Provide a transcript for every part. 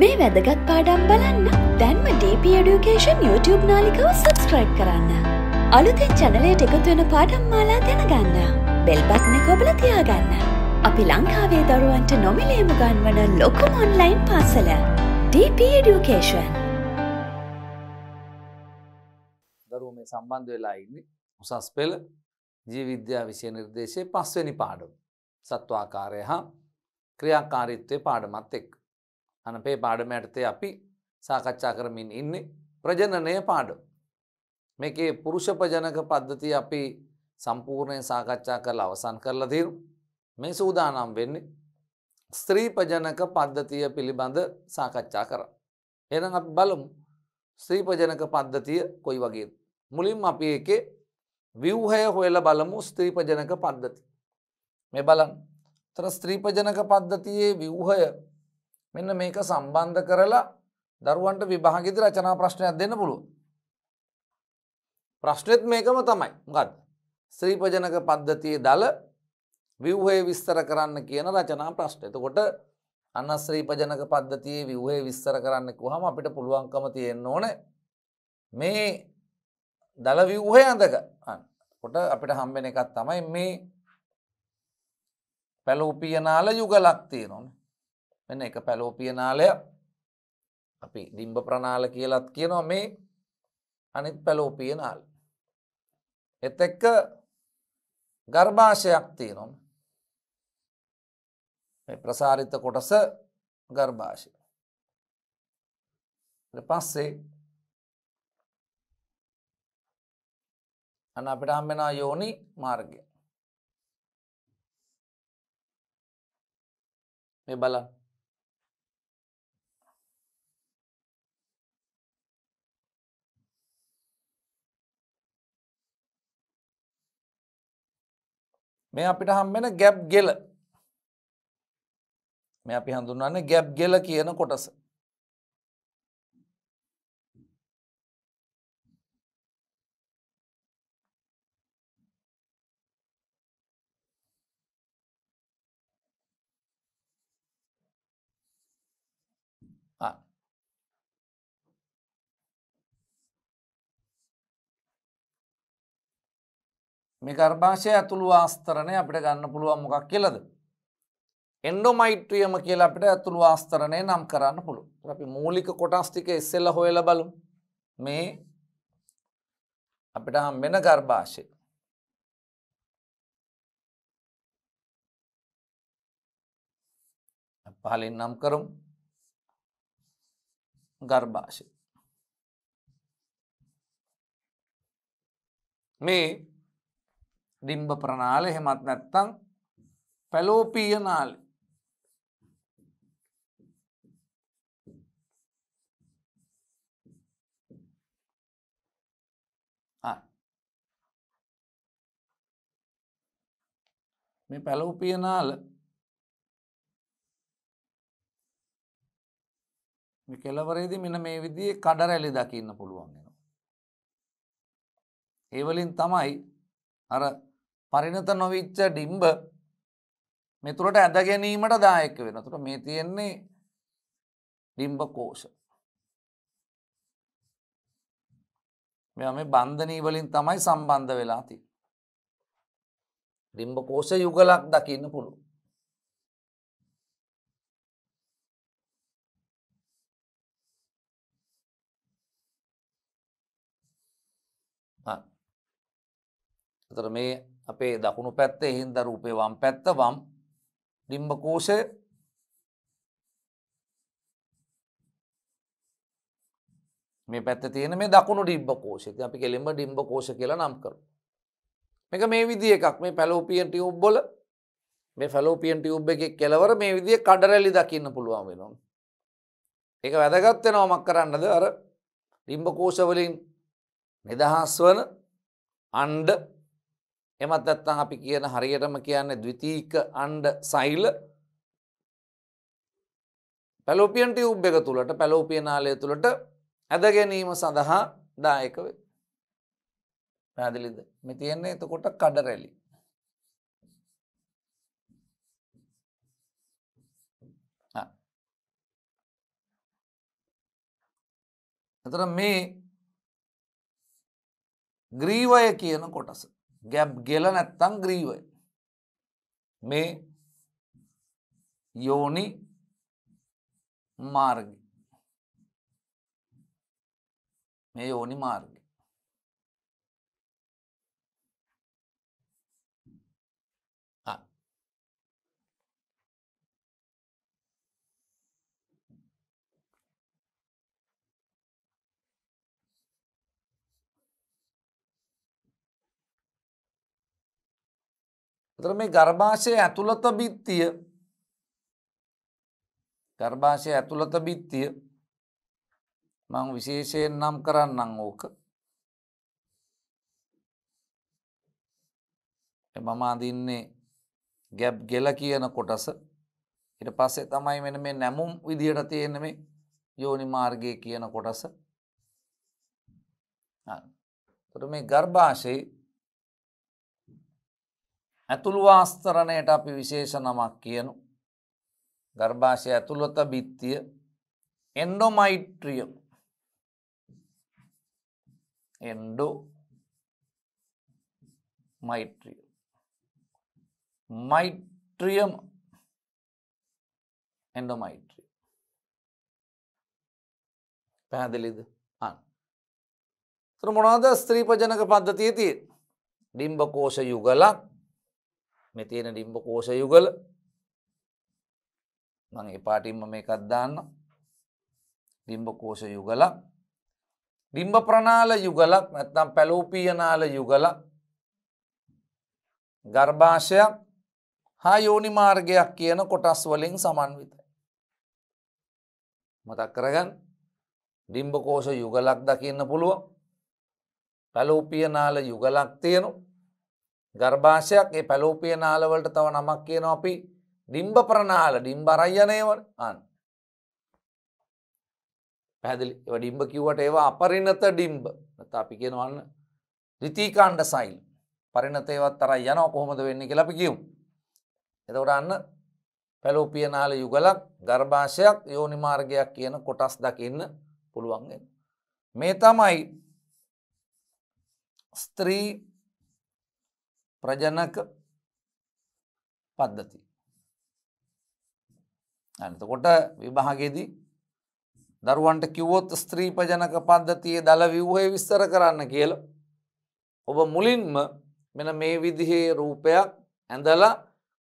මේ වැදගත් පාඩම් බලන්න දැන්ම DP Education YouTube නාලිකව සබස්ක්‍රයිබ් කරන්න. අලුතෙන් චැනලයට එකතුවෙන පාඩම් මාලා දැනගන්න. බෙල්බත්න කොබල තියාගන්න. අපි ලංකාවේ දරුවන්ට නොමිලේම ගන්වන ලොකුම ඔන්ලයින් පාසල. DP Education. දරුවෝ මේ සම්බන්ධ වෙලා ඉන්නේ උසස් පෙළ ජීව විද්‍යා විෂය නිර්දේශයේ පස්වෙනි පාඩම. සත්වාකාරය හා ක්‍රියාකාරීත්වය පාඩමත් එක්ක. අනපේ පාඩම යටතේ අපි සාකච්ඡා කරමින් ඉන්නේ ප්‍රජනනය පාඩම. මේකේ පුරුෂපජනක පද්ධතිය අපි සම්පූර්ණයෙන් සාකච්ඡා කරලා අවසන් කරලා තියෙනවා. මේ සූදානම් වෙන්නේ ස්ත්‍රීපජනක පද්ධතිය පිළිබඳ සාකච්ඡා කරා. එහෙනම් අපි බලමු ස්ත්‍රීපජනක පද්ධතිය කොයි වගේද? මුලින්ම අපි ඒකේ ව්‍යුහය හොයලා බලමු ස්ත්‍රීපජනක පද්ධතිය. මේ බලන්න. තර ස්ත්‍රීපජනක පද්ධතියේ ව්‍යුහය මෙන්න මේක සම්බන්ධ කරලා දරුවන්ට විභාගෙදි රචනා ප්‍රශ්නයක් දෙන්න පුළුව. ප්‍රශ්නෙත් මේකම තමයි ගත් ශ්‍රීපජනක පද්ධතිය දළ විව්හය විස්තර කරන්න කියන රචනා ප්‍රශ්න එතකොට අන්න ශ්‍රීපජනක පද්ධතියේ විව්හය විස්තර කරන්න කුහම අපිට පුළුවන්කම තියෙන්න්න ඕන මේ දළ විව්හය අඳක කොට අපිට හම්බෙන එකත් තමයි මේ පැලූපියනාල යුගලක් තියෙනවන මෙන්න එක පැලෝපියනාලය අපි දිම්බ ප්‍රනාල කියලත් කියනවා මේ අනිත් පැලෝපියනාල්. එත එක්ක ගර්භාෂයක් තියනම් ප්‍රසාරිත කොටස ගර්භාෂය. පස්සේ අන අපිට හම්බෙනා යෝනි මාර්ගය. මේ බලන්න මේ අපිට හම්බෙන ගැප් ගෙල මේ අපි හඳුන්වන්නේ ගැප් ගෙල කියන කොටස මේ ගර්භාෂය ඇතුළු ආස්තරණය අපිට ගන්න පුළුවන් මොකක් කියලද. එන්ඩෝමයිට්‍රියම කියලා අපිට ඇතුළු ආස්තරණය නම් කරන්න පුළු අපි මූලික කොටස්ටික එස්සෙල්ල හොයල බලු මේ අපිට හම් වෙන ගර්භාෂය පහලින් නම් කරුම් ගර්භාෂය මේ ඩිම්බ ප්‍රනාල එහෙමත් නැත්තං පැලෝපීය නාලි මේ පැලවපිය නාල කෙලවරේදි මෙන මේ විදිේ කඩරැලි දකින්න පුළුවන්ගෙන. ඒවලින් තමයි අර පරිණත නොවිච්ච ඩිම්බ මෙතුළට ඇඳ ගැනීමට දායක වෙන තුට මේ තියෙන්නේ ඩිම්බ කෝෂ මෙම බන්ධනීවලින් තමයි සම්බන්ධ වෙලාති ඩිම්බ කෝෂ යුගලක් දකින්න පුළු එතර මේ අපේ දකුණු පැත්ත එහින්ද රූපේ වම් පැත්ත වම් ඩිම්බකෝෂය මේ පැත්ත තියෙන මේ දකුණු ඩිම්බ කෝෂය අපි කෙළෙඹ ඩිම්බ කෝෂ කියලා නම් කර මේක මේ විදි එකක් මේ පැලෝපියන් ටියුබ් බොල මේ ෆැලෝපියන් ටියුබ් එක කෙලවර මේ විදිිය කඩරැලි දකින්න පුළුවන් වෙනවා ඒක වැදගත්වෙනවා මක් කරන්නද අර ඩිම්බ කෝෂවලින් නිදහස් වන අන්ඩ එමත් නැත්නම් අපි කියන හරියටම කියන්නේ ද්විතීක අණ්ඩ සෛල පැලෝපියන් ටියුබ් එක තුලට පැලෝපියනාලය තුලට ඇද ගැනීම සඳහා දායක වේ. පැහැදිලිද? මේ තියන්නේ එතකොට කඩ රැලි. එතන මේ ග්‍රීවය කියන කොටස ගැබ් ගෙල නැත්තං ග්‍රීවයි මේ යෝනි මාර්ග මේ යෝනි මාර්ග එතකොට මේ ගර්භාෂයේ ඇතුළත බිත්තිය ගර්භාෂයේ ඇතුළත බිත්තිය මං විශේෂයෙන් නම් කරන්නම් ඕක මම අඳින්නේ ගැබ් ගෙල කියන කොටස ඉට පස්සේ තමයි මෙන මේ නැමුම් විදිහට තියෙන මේ යෝනි මාර්ගය කියන කොටස තොට මේ ගර්භාෂයේ ඇතුළු ආස්තරණයට අපි විශේෂ නමක් කියනු. ගර්භාෂය ඇතුළොත බිත්තිය එන්ඩෝමයිට්‍රියම් එන්ඩෝ මයිට්‍රිය මයිට්‍රියම් එන්ඩෝමයිට්‍රිය පැහැදිලිද අන් ත්‍ර මොනාද ස්ත්‍රීපජනක පද්ධතිය තිය ඩිම්බකෝෂ යුගලක් මේ තියෙන ඩිම්බ කෝෂ යුගල මං එපාටිම්ම මේ එකත් දාන්න ඩිම්බ කෝෂ යුගලක් ඩිම්බ ප්‍රනාල යුගලක් නැත්තම් පැලෝපියනාල යුගලක් ගර්භාෂයක් හා යෝනි මාර්ගයක් කියන කොටස් වලින් සමන්විතයි. මතක් කරගන් ඩිම්බකෝෂ යුගලක් දකින්න පුළුව පැලෝපියනාල යුගලක් තියෙනවා ගර්භාෂයක් ඒ පැලෝපිය නාලවලට තව නමක් කියන අපි ඩිම්බ ප්‍රනාල ඩිම්බ අරයනයවන අන් පැදිලි ඩිම්බ කිව්වට ඒවා අපරිනත ඩිම්බ නත අපි කියෙනවන්න රිතිකාණ්ඩ සයිල් පරිනතේවත් තරයි යන කොහොමද වෙන්න කලපි කිවම් එතවට අන්න පැලෝපිය නාල යුගලක් ගර්භාෂයක් යෝනිමාර්ගයක් කියන කොටස් දකින්න පුළුවන්ගෙන් මේ තමයි ස්ත්‍රී ප්‍රජනක පද්ධති. ඇතකොට විභාගෙදී දරුවන්ට කිව්වොත් ස්ත්‍රීපජනක පද්ධතියේ දළ විව්හය විස්තර කරන්න කියල. ඔබ මුලින්ම මෙන මේ විදිහේ රූපයක් ඇඳලා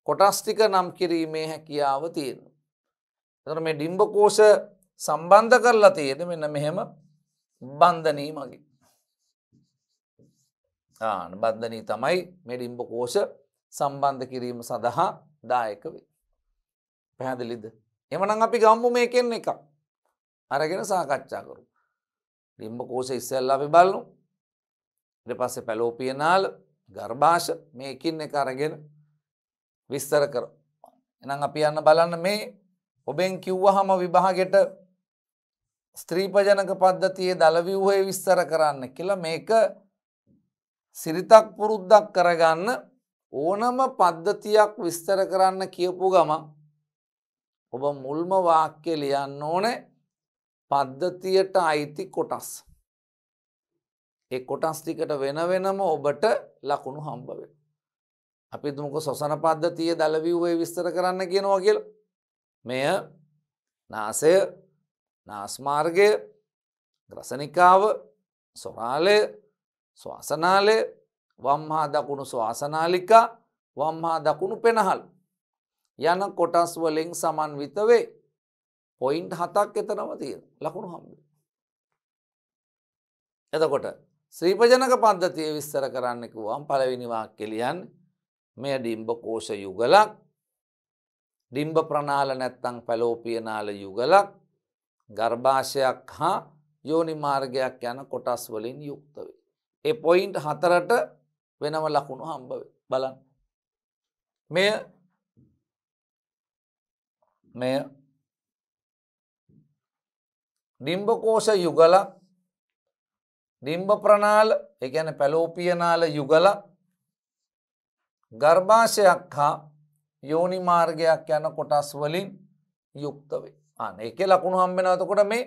කොටස්ටික නම් කිරීමේ හැකියාව තියෙන. තර මේ ඩිම්බකෝෂ සම්බන්ධ කරලා තියෙන මෙන්න මෙහෙම බන්ධනී මගේ. අනබද්ධනී තමයි මේ ඩිම්බකෝෂ සම්බන්ධ කිරීම සඳහා දායක වේ. පැහැදිලිද. එමනම් අපි ගම්මු මේකෙන් එක අරගෙන සාකච්ඡා කරු. ඩිම්බකෝෂ ඉස්සල්ල අපි බලනු ඉට පස්සේ පැලෝපියනාල ගර්භාෂ මේකින් එක අරගෙන විස්තර කර. එනම් අපි යන්න බලන්න මේ ඔබෙන් කිව්වහම විභාගෙට ස්ත්‍රීපජනක පද්ධතියේ දළවිවහය විස්තර කරන්න කියලා මේක සිරිතක් පුරුද්දක් කරගන්න ඕනම පද්ධතියක් විස්තර කරන්න කියපු ගම ඔබ මුල්ම වාක්‍ය ලියන්න ඕනේ පද්ධතියට අයිති කොටස්. ඒ කොටස් ටිකට වෙන වෙනම ඔබට ලකුණු හම්බ වෙන. අපි තුමක සොසන පද්ධතිය දලවිව්වේ විස්තර කරන්න කියනවා කියල. මෙය නාසය නාස්මාර්ගය ග්‍රසනිකාව සොරාලය ශවාසනාලය වම්හා දකුණු ශවාසනාලිකා වම්හා දකුණු පෙනහල්. යන කොටස් වලෙන් සමන්විත වේ. පොයින්් හතක් එතනම තියෙන ලකුණු හම්බ. එතකොට ශ්‍රීපජනක පද්ධතිය විස්තර කරන්නෙක වම් පලවිනිවාක් කෙලියන් මෙය ඩිම්බ කෝෂ යුගලක් ඩිම්බ ප්‍රනාල නැත්තං පැලෝපියනාල යුගලක් ගර්භාෂයක් හා යෝනිමාර්ගයක් යන කොටස් වලින් යුක්තවේ. ඒ පොයින්ට් හතරට වෙනම ලකුණු හම්බ බලන්න මෙය මෙය ඩිම්බකෝෂ යුගල ඩිම්බ ප්‍රනාල එකන පැලෝපියනාල යුගල ගර්භාෂයක් හා යෝනිමාර්ගයක් යන කොටස් වලින් යුක්තවේ අන එක ලකුණු හම්බෙනතකොට මේ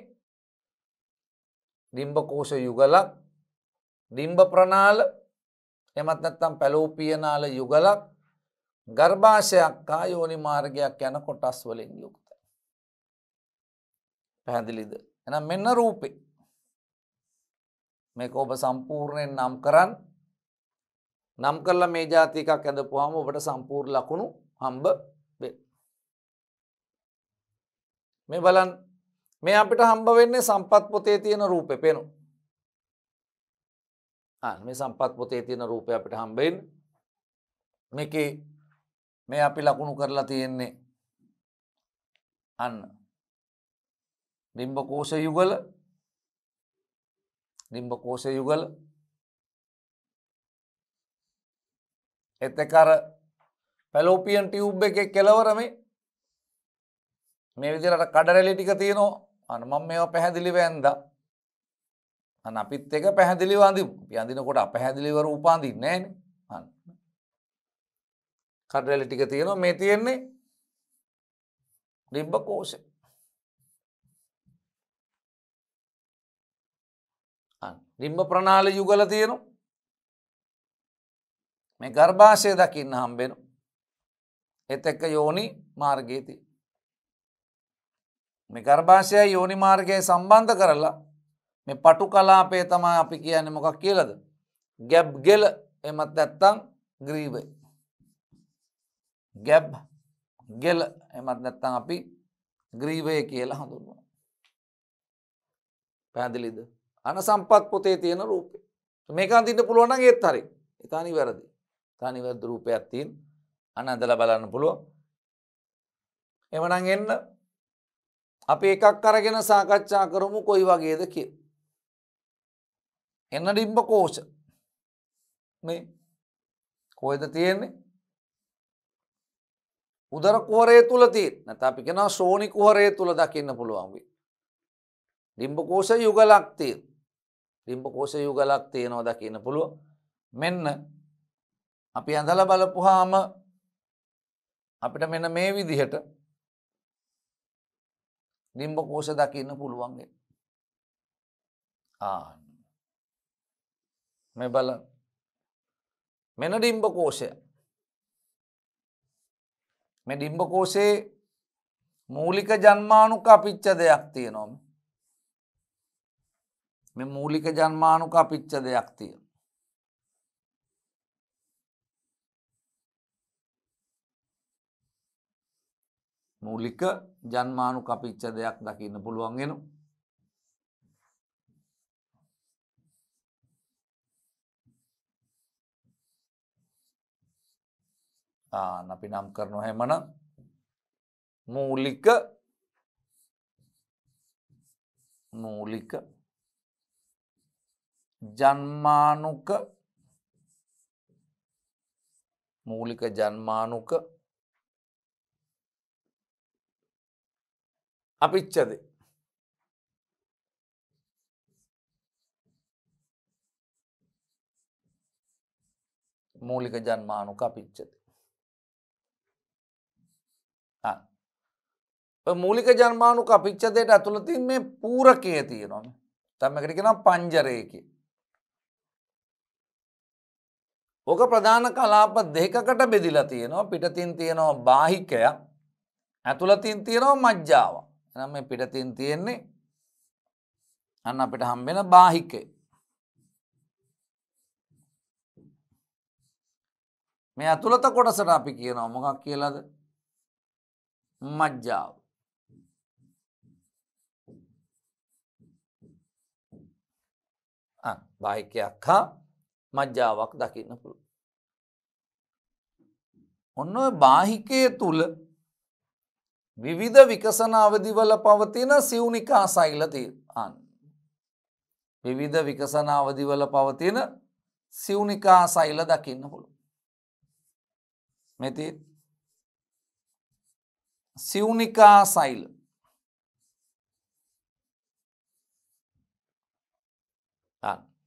ඩිම්බකෝෂ යුගලක් ඩිම්බ ප්‍රනාල එමත් නැත්තම් පැලෝපියනාල යුගලක් ගර්භාෂයක් හා යෝනි මාර්ගයක් යන කොටස් වලින් යුක්තයි. පැහැදිලිද එනම් මෙන්න රූපේ මේක ඔබ සම්පූර්ණයෙන් නම් කරන්න නම් කරලා මේ ජාතිකක් ඇඳපුවාම ඔබට සම්පූර් ලකුණු හම්බ වේ. මේ බලන් මේ අපිට හම්බ වෙන්නේ සම්පත් පොතේ තියෙන රූපේ පෙනු මේ සම්පත් පොතේ තියෙන රූපය අපිට හම්බෙන් මේක මේ අපි ලකුණු කරලා තියෙන්නේ අන්න ඩිම්බකෝෂ යුගල ඩිම්බකෝෂ යුගල එතකර පැලෝපියන් ටියුබ් එක කෙලවර මේ මේ විදිරට කඩරැලි ටික තියෙනවා අන මම මේවා පැහැදිලිව ඇන්දා හන් අපිත් එක පැහැදිලිව අඳිමු. අපි අඳිනකොට අපැහැදිලිව රූපාඳින්නේ නැහැ නේ. හන්. කඩරැලි ටික තියෙනවා මේ තියෙන්නේ ලිම්බ කෝෂය. ලිම්බ ප්‍රනාල යුගල තියෙනු මේ ගර්භාෂය දකින්න හම්බෙනු එත එක්ක යෝනි මාර්ගයති මේ ගර්භාෂය යෝනි මාර්ගය සම්බන්ධ කරලා මේ පටු කලාපේ තමා අපි කියන්න මොකක් කියලද. ගැබ් ගෙල එමත් නැත්තං ග්‍රීවයි. ගැබ් ගෙල එමත් නැත්තං අපි ග්‍රීවය කියලා හඳුන්වා. පැදිලිද අන සම්පත් පොතේ තියෙන රූපය මේක අන්තින්න පුළුවන් ඒත් හරි ඉතානි වැරදි තනිවැද රූපයක් තින් අන ඇදල බලන්න පුළුව එමනං එන්න අපි එකක් කරගෙන සාකච්ඡා කරමු කොයි වගේද කිය එන්න ඩිම්බ කෝෂ මේ කොහෙද තියෙන්නේ උදර කුහරය තුල තියෙන නැත්නම් අපි කියනවා ශෝණි කුහරය තුල දකින්න පුළුවන් වෙයි ඩිම්බ කෝෂ යුගලක් තියෙන ඩිම්බ කෝෂ යුගලක් තියෙනවා දකින්න පුළුවන් මෙන්න අපි ඇඳලා බලපුවාම අපිට මෙන්න මේ විදිහට ඩිම්බ කෝෂ දකින්න පුළුවන් වෙයි ආ මේ බල මෙන ඩිම්බකෝෂය මේ ඩිම්බකෝෂේ මූලික ජන්මානුක අපිච්ච දෙයක් තියනොම මේ මූලික ජන්මානුක අපිච්ච දෙයක් තිය මූලික ජන්මානු කපිච්ච දෙයක් දකින්න පුළුවන්ගෙනු ආන අපි නම් කරනවා හැමන මූලික මූලික ජන්මානුක මූලික ජන්මානුක අපිච්චද මූලික ජන්මානුක අපිච්චද මූලික ජන්මානුක අපිච්චදයට ඇතුළතින් මේ පූරකය තියෙනවා තැමකට කෙනම් පංජරයකි. ඕක ප්‍රධාන කලාප දෙකකට බෙදිලා තියෙනවා පිටතින් තියෙනවා බාහිකය ඇතුළතින් තියෙනවා මජ්ජාව එනම් මේ පිටතින් තියෙන්නේ අන්න අපිට හම්බෙන බාහිකේ මේ ඇතුළත කොටසට අපි කියනවා මොකක් කියලාද මජ්ජාව. බාහිකයක් හා මජ්ජාවක් දකින්න පුළු. ඔන්න බාහිකය තුළ විවිධ විකසනාවදිවල පවතින සිව්නිකා සයිලති අන්න. විවිධ විකසනාවදිවල පවතින සිව්නිකා සයිල දකින්න පුළු. මෙති සිවනිකාසයිල්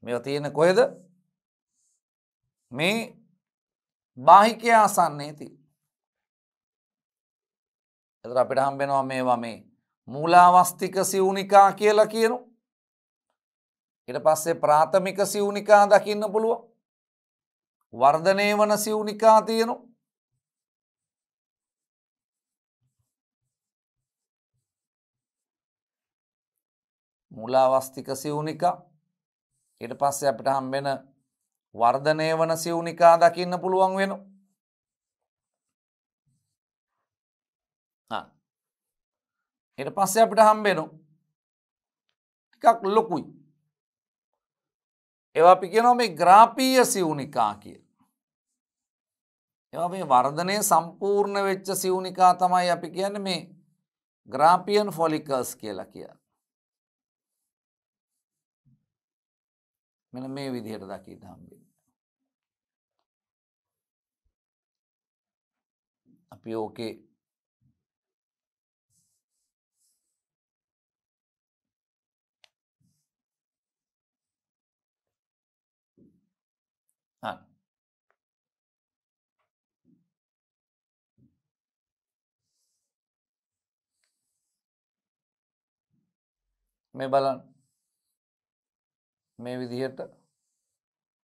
මෙ තියෙන කොයද මේ බාහිකය ආසන්නේ ති එතර අපිට හම්බෙනවා මේවා මේ මූලාවස්තික සිවුනිකා කියලා කියනු ඉට පස්සේ ප්‍රාථමික සිවුනිකා දකින්න පුළුව වර්ධනය වන සිවුනිකා තියනවා මුලාවස්තික සිවුනිකා ඊට පස්සේ අපිට හම්බෙන වර්ධනය වන සිවුනිකා දකින්න පුළුවන් වෙන. ඊට පස්සේ අපිට හම්බෙනු ටිකක් ලොකුයි. ඒවා අපි කියනවා මේ ග්‍රාපීය සිවුනිකා කිය. ඒවා මේ වර්ධනය සම්පූර්ණ වෙච්ච සිවුනිකා තමයි අපි කියන්න මේ ග්‍රාපියන් ෆොලිකර්ස් කියලා කියලා. මෙන මේ විදිහට දකිට හම්බින්න. අපි ඕකේ මේ බලන්න මේ විදිහට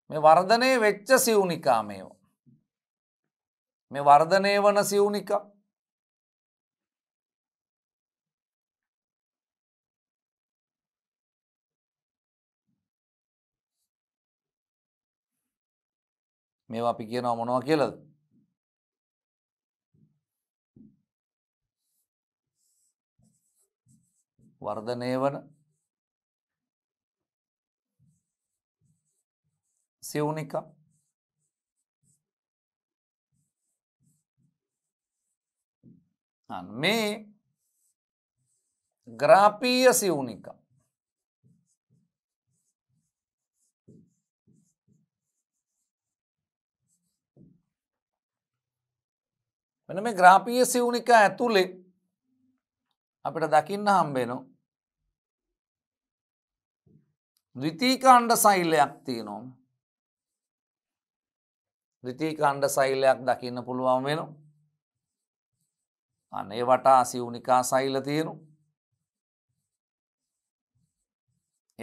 මේ වර්ධනය වෙච්ච සිව්නිකා මේෝ. මේ වර්ධනය වන සිව්නිකා මේ අපි කියනවා මොනවා කියලද වර්ධනය වන Seunica. මේ ග්‍රාපීය සිවුනික මෙන මේ ග්‍රාපීය සිවුනික ඇතුළේ අපිට දකින්න හම්බෙනු ද්විතීකාණ්ඩ සෛල්ලයක් තියනවා ද්විතී කණ්ඩ සෛලයක් දකින්න පුළුවන් වෙන. අනේ වටා සිවුනිකා සෛල තියෙනු.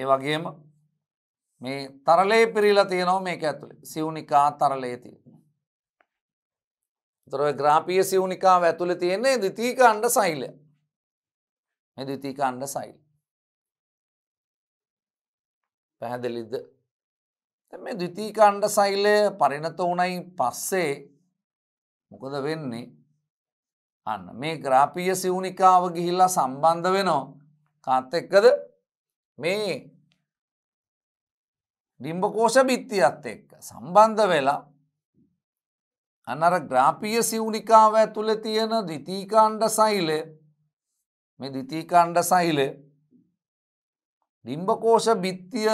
ඒ වගේම මේ තරලේ පිරිලා තියෙනව මේක ඇතුළේ සිවුනිකා තරලේ තියෙන. තොර ග්‍රාපිය සිවුනිකාව ඇතුළ තියෙන්නේ දිතීක අන්ඩ සෛලය දිතීක අන්ඩ සයිල් පැහැදිලිද මේ ද්විතීකාණ්ඩ සෛලය පරිණත වුණයි පස්සේ මොකද වෙන්නේ අන්න මේ ග්‍රාපීය සිවුනිකාව ගිහිල්ලා සම්බන්ධ වෙනෝ කාත් එක්කද මේ ඩිම්බකෝෂ බිත්තියත් එක්ක සම්බන්ධ වෙලා අන්නර ග්‍රාපීය සිවුනිකාව ඇතුළ තියෙන ද්විතීකාණ්ඩ සෛලය මේ ද්විතීකාණ්ඩ සෛලය ඩිම්බකෝෂ බිත්තිය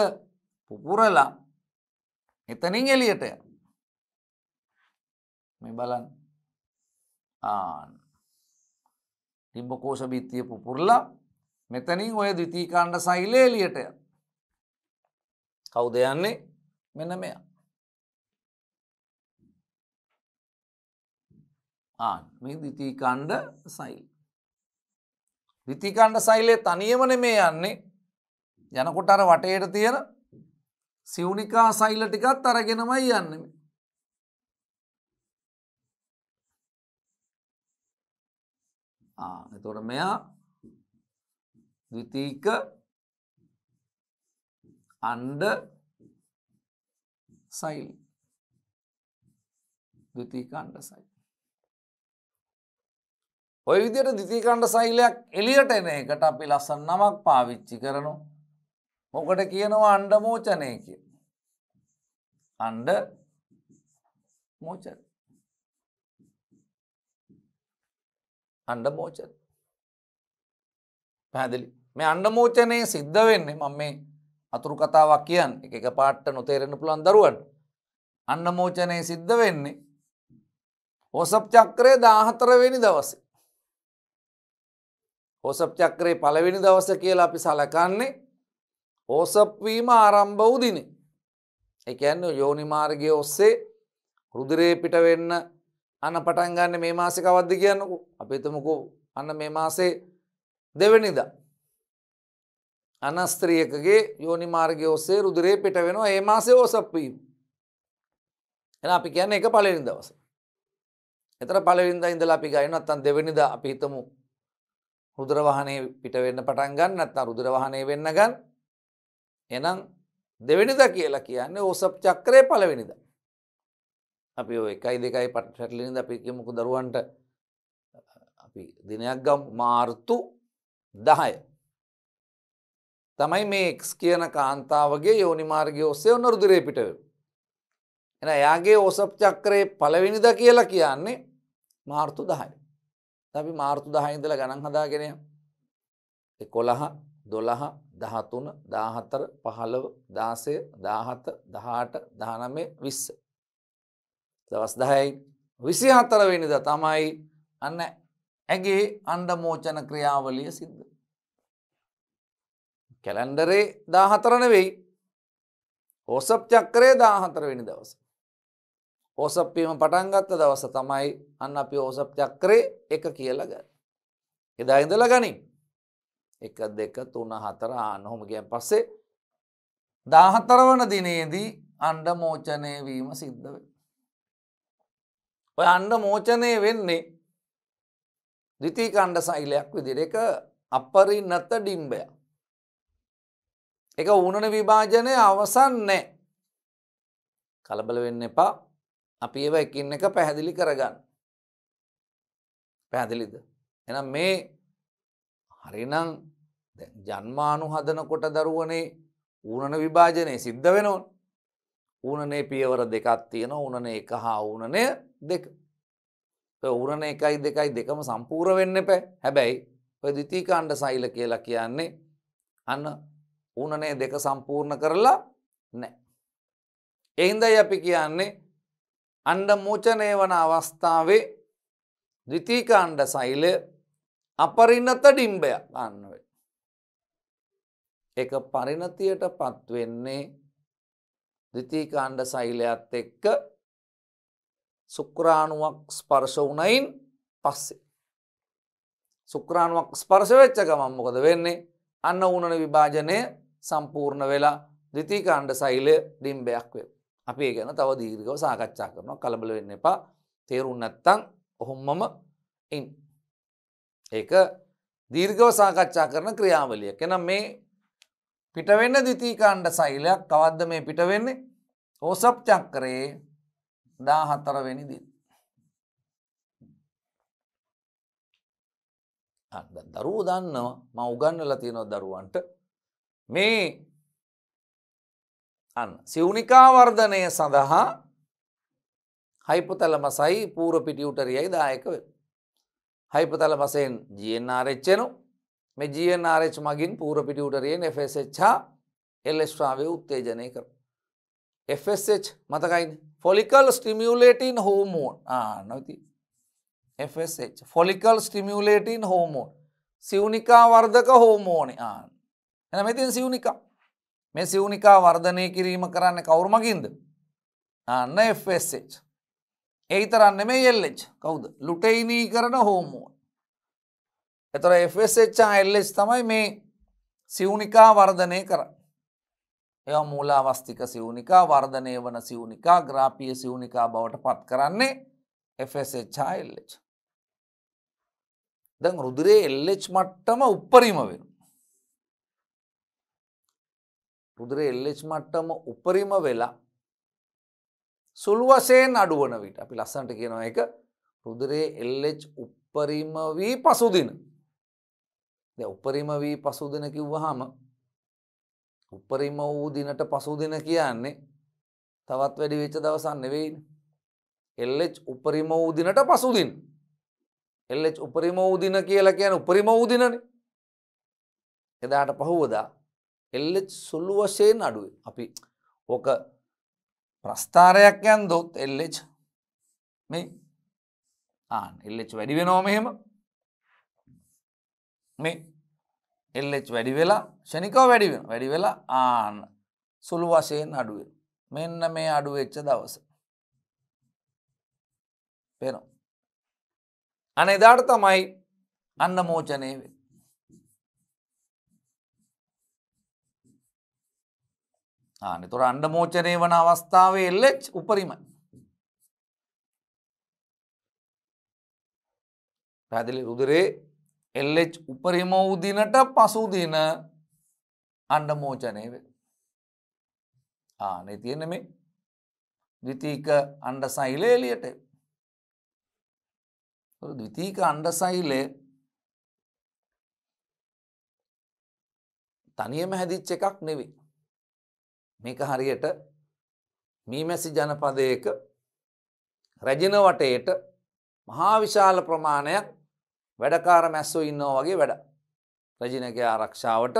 පුපුරලා එතනින් එලියටය මේ බලන් ආන් ටිම්බකෝෂ බිත්තිය පුපුරලා මෙතනින් ඔය දවිතීකාණ්ඩ සයිලේ එලියටය කවුද යන්නේ මෙන මෙය ආන් මේ දිතිකණ්ඩ සයිල් දිතිකණ්ඩ සයිලේ තනියමන මේ යන්නේ යනකොට අර වටේට තියෙන සිවුනිකා සයිල ටිකත් අරගෙනමයි යන්නම තොට මෙයා දවිතීක අන්ඩ සයිල් දතිීකණ්ඩ සයි ඔය විදියට දිතිකණ්ඩ සයිලයක් එලියට එන එකට අපි ලස්සන් නමක් පාවිච්චි කරනවා මොකට කියනවා අන්ඩමෝචනය කිය අන්ඩ මෝච අන්ඩ මෝච පැදිලි මේ අන්ඩ මෝචනය සිද්ධ වෙන්නේ මම මේ අතුරු කතාවක් කියන් එක පාට්ට නොතේරෙන පුළන් දරුවන් අන්න මෝචනය සිද්ධ වෙන්නේ හොසප් චක්‍රය දාහතරවෙනි දවසේ හොසප් චක්‍රයේ පළවෙනි දවස කියලා අපි සලකන්නේ ඕසප්වීම ආරම්භ වූ දින. එකන්න යෝනිමාර්ගය ඔස්සේ රුදුරේ පිට වෙන්න අන්න පටන්ගන්න මේ මාසෙ කවද්ද කියන්නකු අපිතමකු අන්න මේ මාසේ දෙවනිද. අනස්ත්‍රියකගේ යෝනිමාර්ගය ඔස්සේ රුදුරේ පිට වෙනවා ඒ මාසේ ඕසප්වීම. එන අපි කියන්න එක පලරින් දවස. එතර පලවින්ද ඉඳලා අපි ගයිනත්තන් දෙවනිද අපිහිතමු රුදුරවාහනය පිට වෙන්න පටන් ගන්න ඇත්තා රුදුරවාහනය වෙන්න ගන්න එනම් දෙවෙනිද කියලා කියන්නේ ඕසප් චක්‍රය පලවෙනිද. අපි ඔ එකයි දෙකයි පට පැටලිනිද අපිකමුකු දරුවන්ට අපි දිනයක් ගම් මාර්තු දහය. තමයි මේක්ස් කියන කාන්තාවගේ යෝනි මාර්ගය ඔස්සේ නොරුදුරේ පිටව. එන එයාගේ ඕසප් චක්‍රයේ පලවෙනිද කියලා කියන්නේ මාර්තු දහයි. අපි මාර්තු දහයිඉදල ගණන් හදාගෙනය කොළහ දොළහා දහතුන දාහතර පහළව දාසය දාහත දහට දහනමේ විස්ස. දවස් දහයි විසි හතරවෙනිද තමයි අන්න ඇගේ අන්ඩමෝචන ක්‍රියාවලිය සිද්ධ. කැලන්ඩරේ දාහතරන වෙයි ඕසප් චක්කරේ දාහතරවෙනි දවස. ඕසප්පීම පටන්ගත්ත දවස තමයි අන්න අපි ඕසප් චක්කරේ එක කියලග. එදා ඉඳල ගනිින්. එක දෙක තුන හතර ආනොහොමගයන් පස්සේ දාහතර වන දිනේදී අන්ඩ මෝචනය වීම සිද්ධ වේ. ඔය අන්ඩ මෝචනය වෙන්නේ දිිතීකණ්ඩ සෛලයක් විදිර එක අපරි නත ඩිම්බය. එක උනන විභාජනය අවසන් නෑ කලබල වෙන්න එපා අපි ඒව එකින් එක පැහැදිලි කරගන්න. පැහැදිලිද එනම් මේ හරිනම් ජන්මානු හදනකොට දරුවනේ ඌනන විභාජනය සිද්ධ වෙනවන්. ඌනනේ පියවර දෙකත් තියෙන උනන එක හා ඌනනය දෙක. උරණ එකයි දෙකයි දෙකම සම්පූර වෙන්න පැ හැබැයි ප්‍රදිතිකාණ්ඩ සයිල කියලා කියන්නේ අන්න ඌනනේ දෙක සම්පූර්ණ කරලා නෑ. එහින්දයි අපි කියන්නේ අන්ඩ මෝචනය වන අවස්ථාවේ ද්‍රතිකාණ්ඩ සෛලය අපරින්නත ඩිම්බයක් අන්න එක පරිණතියට පත්වෙන්නේ ද්විතීකාණ්ඩ සෛලයක්ත් එක්ක සුක්‍රාණුවක් ස්පර්ශ වුණයින් පස්සේ. සුක්‍රාණුවක් ස්පර්ශ වෙච්ච ගමන් මොකද වෙන්නේ අන්න උනන විභාජනය සම්පූර්ණ වෙලා ද්විතීකාණ්ඩ සෛලය ඩිම්බයක් වේ. අපේ ගැන තව දීර්ගව සාකච්ඡා කරනවා කලබල වෙන්න එපා තේරුම් නැත්තං ඔහොම්මම ඉන්. ඒක දීර්ගව සාකච්ඡා කරන ක්‍රියාවලිය කෙනම් මේ පිටවෙන්න දිතීකාණ්ඩ සෛලයක් කවද්ද මේ පිටවෙන්නේ ඕසප් චක්කරයේ දා හතරවෙනි දින්. දරුව දන්නව ම උගන්නල තියෙනො දරුවන්ට මේ අන්න සිවුනිකාවර්ධනය සඳහා හයිපතල මසයි පූර පිටියුටරියයි දායකව. හයිපතල මසයෙන් ජියෙන් ආරච්චනවා මේ ජීNRH මගින් පූර පිටියුටරයෙන් FSH හා LH උත්තේජනය කර. FSH මතකයින් ෆොලිකල් ස්ටිමියලේටන් හෝමෝන් නොති FSH ෆොලිකල් ස්ටිමියලේටන් හෝමෝන් සිවනිකා වර්ධක හෝමෝනි ආන් එන මෙතින් සිවනිකා මේ සිවනිකා වර්ධනය කිරීම කරන්න කවුරුමගින්ද අන්න FSH ඒතරන්න මේ එල්ලච් කවුද ලුටයිනී කරන හෝමෝන් එතොර FSHLH තමයි මේ සිවුනිකා වර්ධනය කර. එය මූලාවස්තික සිවුනිකා වර්ධනය වන සිවුනිකා ග්‍රාපිය සිවුනිකා බවට පත් කරන්නේ FSHLH. දැන් රුදුරේ එල්ලෙච් මට්ටම උපරිම වෙන. රුදුරේ එල්ලෙච් මට්ටම උපරිම වෙලා සුළු වසයෙන් අඩුවන විට අපි ලස්සන්ට කියනවා එක රුදුරේ එල්ලෙච් උපරිම වී පසුදින. දැන් උපරිම වී පසුදින කිව්වහම උපරිම වූ දිනට පසුදින කියන්නේ තවත් වැඩි වෙච්ච දවසක් නෙවෙයිනේ. LH උපරිම වූ දිනට පසුදින. LH උපරිම වූ දින කියලා කියන්නේ උපරිම වූ දිනනේ. එදාට පහුවදා LH සුළු වශයෙන් අඩුවේ. අපි ඕක ප්‍රස්ථාරයක් යන්දොත් LH මේ ආ LH වැඩි වෙනවා මෙහෙම මේ එල්ලෙච් වැඩි වෙලා ෂණිකව වැඩි වෙන වැඩි වෙලා ආන්න සුළු වශයෙන් අඩුවෙන් මෙන්න මේ අඩුවෙච්ච දවස පෙනවා අන එදාට තමයි අන්න මෝචනය වේ තොර අන්ඩ මෝචනය වන අවස්ථාවේ එල්ලෙච් උපරිමයි පැදිලි රුදරේ එල්ලෙච් උපරිම උදිනට පසුදින අන්ඩමෝචනය වේ. ආනේ තියෙන මේ දවිතීක අන්ඩ සයිලය එලියට දවිතීක අන්ඩ සයිලේ තනියම හැදිච්ච එකක් නෙවි. මේක හරියට මීමැසි ජනපදයක රැජින වටේට මහාවිශාල ප්‍රමාණයක් වැඩකාර මැස්සෝ ඉන්නවා වගේ වැඩ. රජිනක ආරක්ෂාවට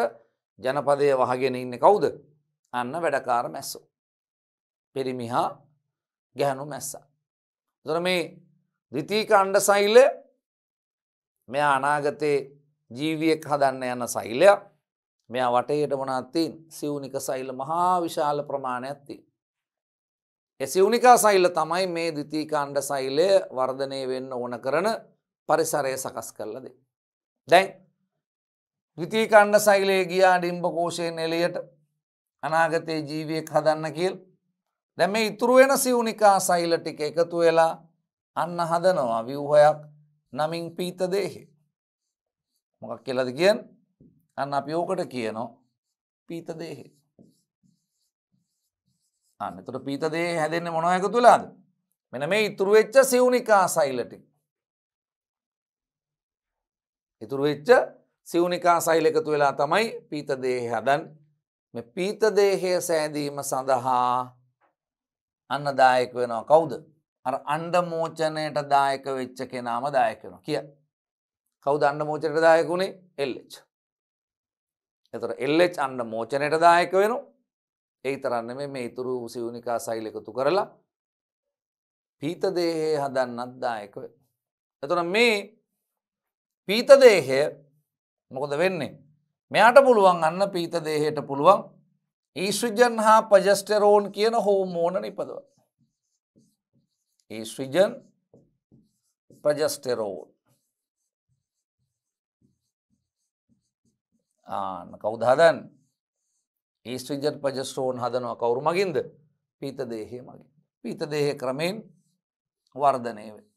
ජනපදය වහගෙන ඉන්න කවුද අන්න වැඩකාර මැස්සෝ. පෙරිමිහා ගැහැනු මැස්සා. දොර මේ දිතීක අණ්ඩ සෛල්ල මෙයා අනාගතයේ ජීවියෙක් හදන්න යන්න සෛලයක් මෙයා වටේට වනත්තින් සිවුනික සෛල්ල මහා විශාල ප්‍රමාණයක්ති. එසිවුනිකා සෛල්ල තමයි මේ දිතීක අණ්ඩ සෛලය වර්ධනය වෙන්න ඕන කරන පරිසරය සකස් කරල දෙ. දැයි විතිකණ්ඩ සෛලේ ගියා ඩිම්ප කෝෂයෙන් එලියට අනාගතයේ ජීවියෙක් හදන්න කියල් දැම ඉතුරුවෙන සිවුනිකා සෛල ටික එකතු වෙලා අන්න හදනවා විව්හයක් නමින් පීත දේහෙ. මොකක් කියලද කියන් අන්න අපි ඕකට කියනෝ පීත දේහෙ. අන්න තුට පීතදේ හැදෙන්න්න මොනොයක තුලාද මෙන මේ ඉතුරුවෙච්ච සිවුනිකා සෛලටික් ඉතුරු වෙච්ච සිවුනිකා සයිල එකතු වෙලා තමයි පීතදේහ හදන් පීතදේහය සෑදීම සඳහා අන්නදායක වෙනවා කවුද අන්ඩමෝචනයට දායක වෙච්ච කෙනාම දායක වෙන කිය කවු අන්ඩ මෝචනයට දායකුණේ එල්ලෙච් එතර එල්ලෙච් අන්ඩ මෝචනයට දායක වෙනු ඒ තරන්න මේ මේ ඉතුරු සිවුනිකා සයිල එකතු කරලා පීතදේහය හදන්නත් දායක එතුන මේ පීතදේහය මොකොද වෙන්නේ. මෙයාට පුළුවන් අන්න පීතදේහයට පුළුවන් ඊස්විජන් හා පජස්ටරෝන් කියන හෝමෝන නිපදව. ඊස්විජන් ප්‍රජස්ටරෝන් ආන කෞදහදන් ඒස්ට්‍රිජන් පජස්ටෝන් හදනවා කවුරු මගින්ද පීතදේහය මගින් පීතදේහ ක්‍රමයෙන් වර්ධනය වේ.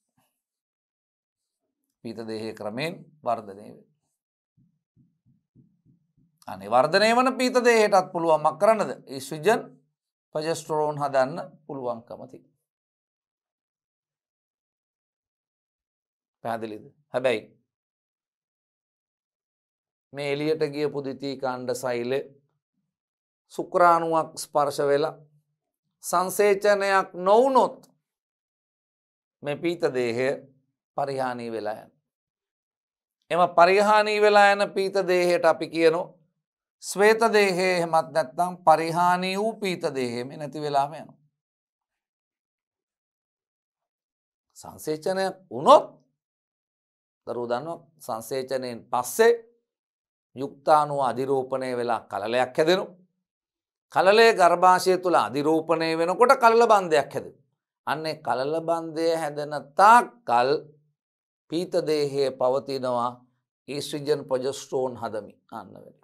පීතදේහය ක්‍රමයෙන් වර්ධනය වේ. අනිවර්ධනය වන පීතදේහයටත් පුළුවන් මක් කරනද ඉස්විජන් පජස්ටරෝන් හදන්න පුළුවන්කමති. පැදිලිද හැබැයි මේ එලියට ගිය පුදිතී කණ්ඩ සයිල සුක්‍රාණුවක් ස්පර්ශ වෙලා සංසේචනයක් නොවනොත් මේ පීතදේහය පරිහානී වෙලා යන්න. එම පරිහානී වෙලා යන පීත දේහයට අපි කියනු ස්වේත දේහේ හෙමත් නැත්නම් පරිහානී වූ පීත දේහෙම නැති වෙලාම යනු. සංසේචනය වනොත් දරූ දන්න සංසේචනයෙන් පස්සේ යුක්තානුව අධිරෝපණය වෙලා කලලයක් හැදෙනු. කලලේ ගර්භාශය තුළ අධිරෝපණය වෙනකොට කල්ල බන්ධයක් හැද. අන්නේ කලල බන්ධය හැදෙන තා කල් පීතදේහය පවතිනවා ඒස්්‍රිජන් පජස්ටෝන් හදමි අන්න වැඩි.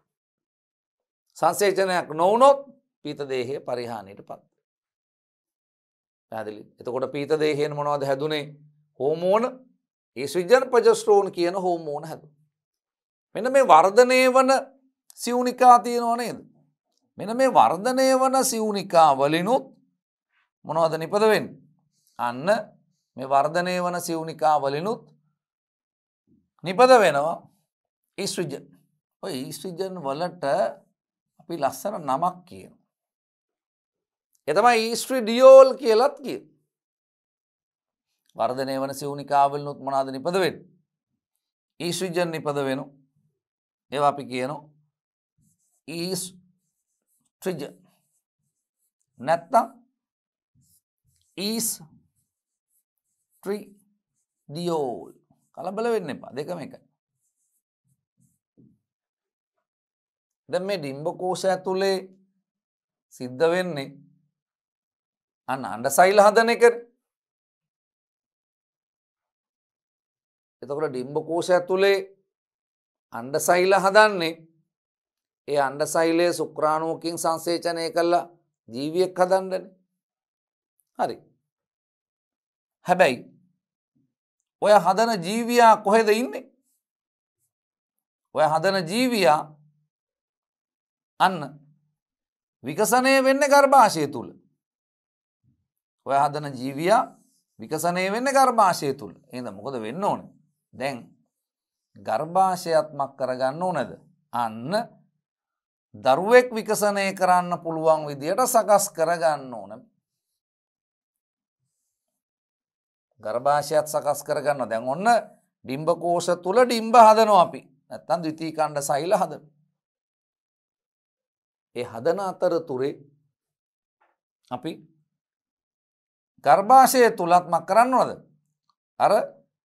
සංසේචනයක් නොවනොත් පීතදේහය පරිහානියට පත්. පැදිලි එතකොට පීතදේහයෙන් මොනවද හැදුනේ හෝමෝන ඒස්විජන් පජස්ටෝන් කියන හෝමෝන හැද. මෙන මේ වර්ධනය වන සිවනිකා තියෙනවා නේද. මෙන මේ වර්ධනය වන සිවනිකා වලිනුත් මොනවද නිපදවෙන් අන්න මේ වර්ධනය වන සිවනිකා වලිනුත් නිපද වෙනවා ඉස්විජන් ඔය ඊස්විජන් වලට අපි ලස්සන නමක් කියන. එතමයි ඊස්ට්‍රඩියෝල් කියලත් කිය. වර්ධනය වන සිවුනිකාවල් නුත් මනාද නිපද වෙන්. ඊස්විජන් නිපද වෙනු ඒ අපි කියනු ඊස් ට්‍රිජ නැත්තම් ඊස් ට්‍රී ඩියෝල් කලබල වෙන්න එපා දෙකම එක ද මේ ඩිම්බකෝෂ ඇතුළේ සිද්ධ වෙන්නේ අන්න අන්ඩ සයිල් හදන එක එතකොට ඩිම්බකෝෂ ඇතුළේ අන්ඩ සයිල හදන්නේ ඒ අන්ඩ සයිලයේ සුක්‍රාණුවකින් සංසේචනය කල්ලා ජීවියක් හදන්ඩන හරි හැබැයි ඔය හදන ජීවියා කොහෙද ඉන්නේ ඔය හදන ජීවියා අන්න විකසනය වෙන්න ගර්භාශය තුළ ඔය හදන ජීවියා විකසනය වෙන්න ගර්භාශය තුළ එද මොකද වෙන්න ඕන දැන් ගර්භාශයත්මක් කරගන්න ඕනද අන්න දරුවෙක් විකසනය කරන්න පුළුවන් විදියට සකස් කරගන්න ඕන ගර්භාෂයත් සකස් කරගන්න දැන් ඔන්න ඩිම්බකෝෂ තුළ ඩිම්බ හදනෝ අපි නැත්තන් දවිතීකණ්ඩ සහිල හද. ඒ හදන අතර තුරේ අපි ගර්භාෂය තුළත්මක් කරන්නවද. අර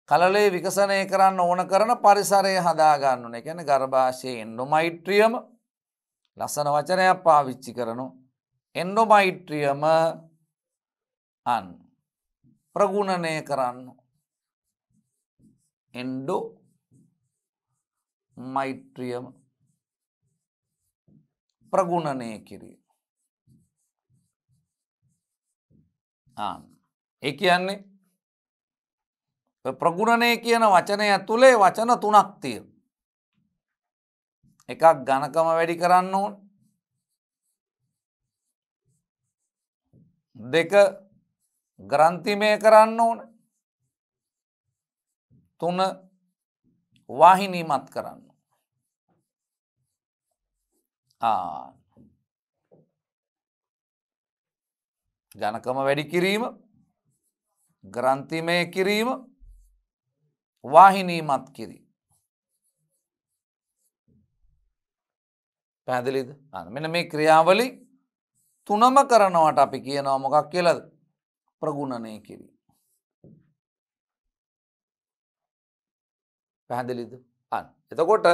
කලලේ විකසනය කරන්න ඕන කරන පරිසරය හදාගන්නන එකැන ගර්භාෂය එන්ඩොමයිට්‍රියම ලස්සන වචනයක් පාවිච්චි කරනු එන්ඩොමයිට්‍රියම අන්න. ප්‍රගුණනය කරන්න. එන්ඩෝ මෛත්‍රියම ප්‍රගුණනය කිරිය. ආන්න. ඒ කියන්නේ ප්‍රගුණනය කියන වචනය තුළේ වචන තුනක් තිය. එකක් ගණකම වැඩි කරන්න ඕන් දෙක ග්‍රන්ථිමය කරන්න ඕන තුන වාහිනීමත් කරන්න. ජනකම වැඩි කිරීම ග්‍රන්ථිමය කිරීම වාහිනීමත් කිරී. පැදිලිද මෙන මේ ක්‍රියාවලි තුනම කරනවට අපි කියනවා මොකක් කියලද ප්‍රගුණනය කිරීම. පැහැදිලිද අන් එතකොට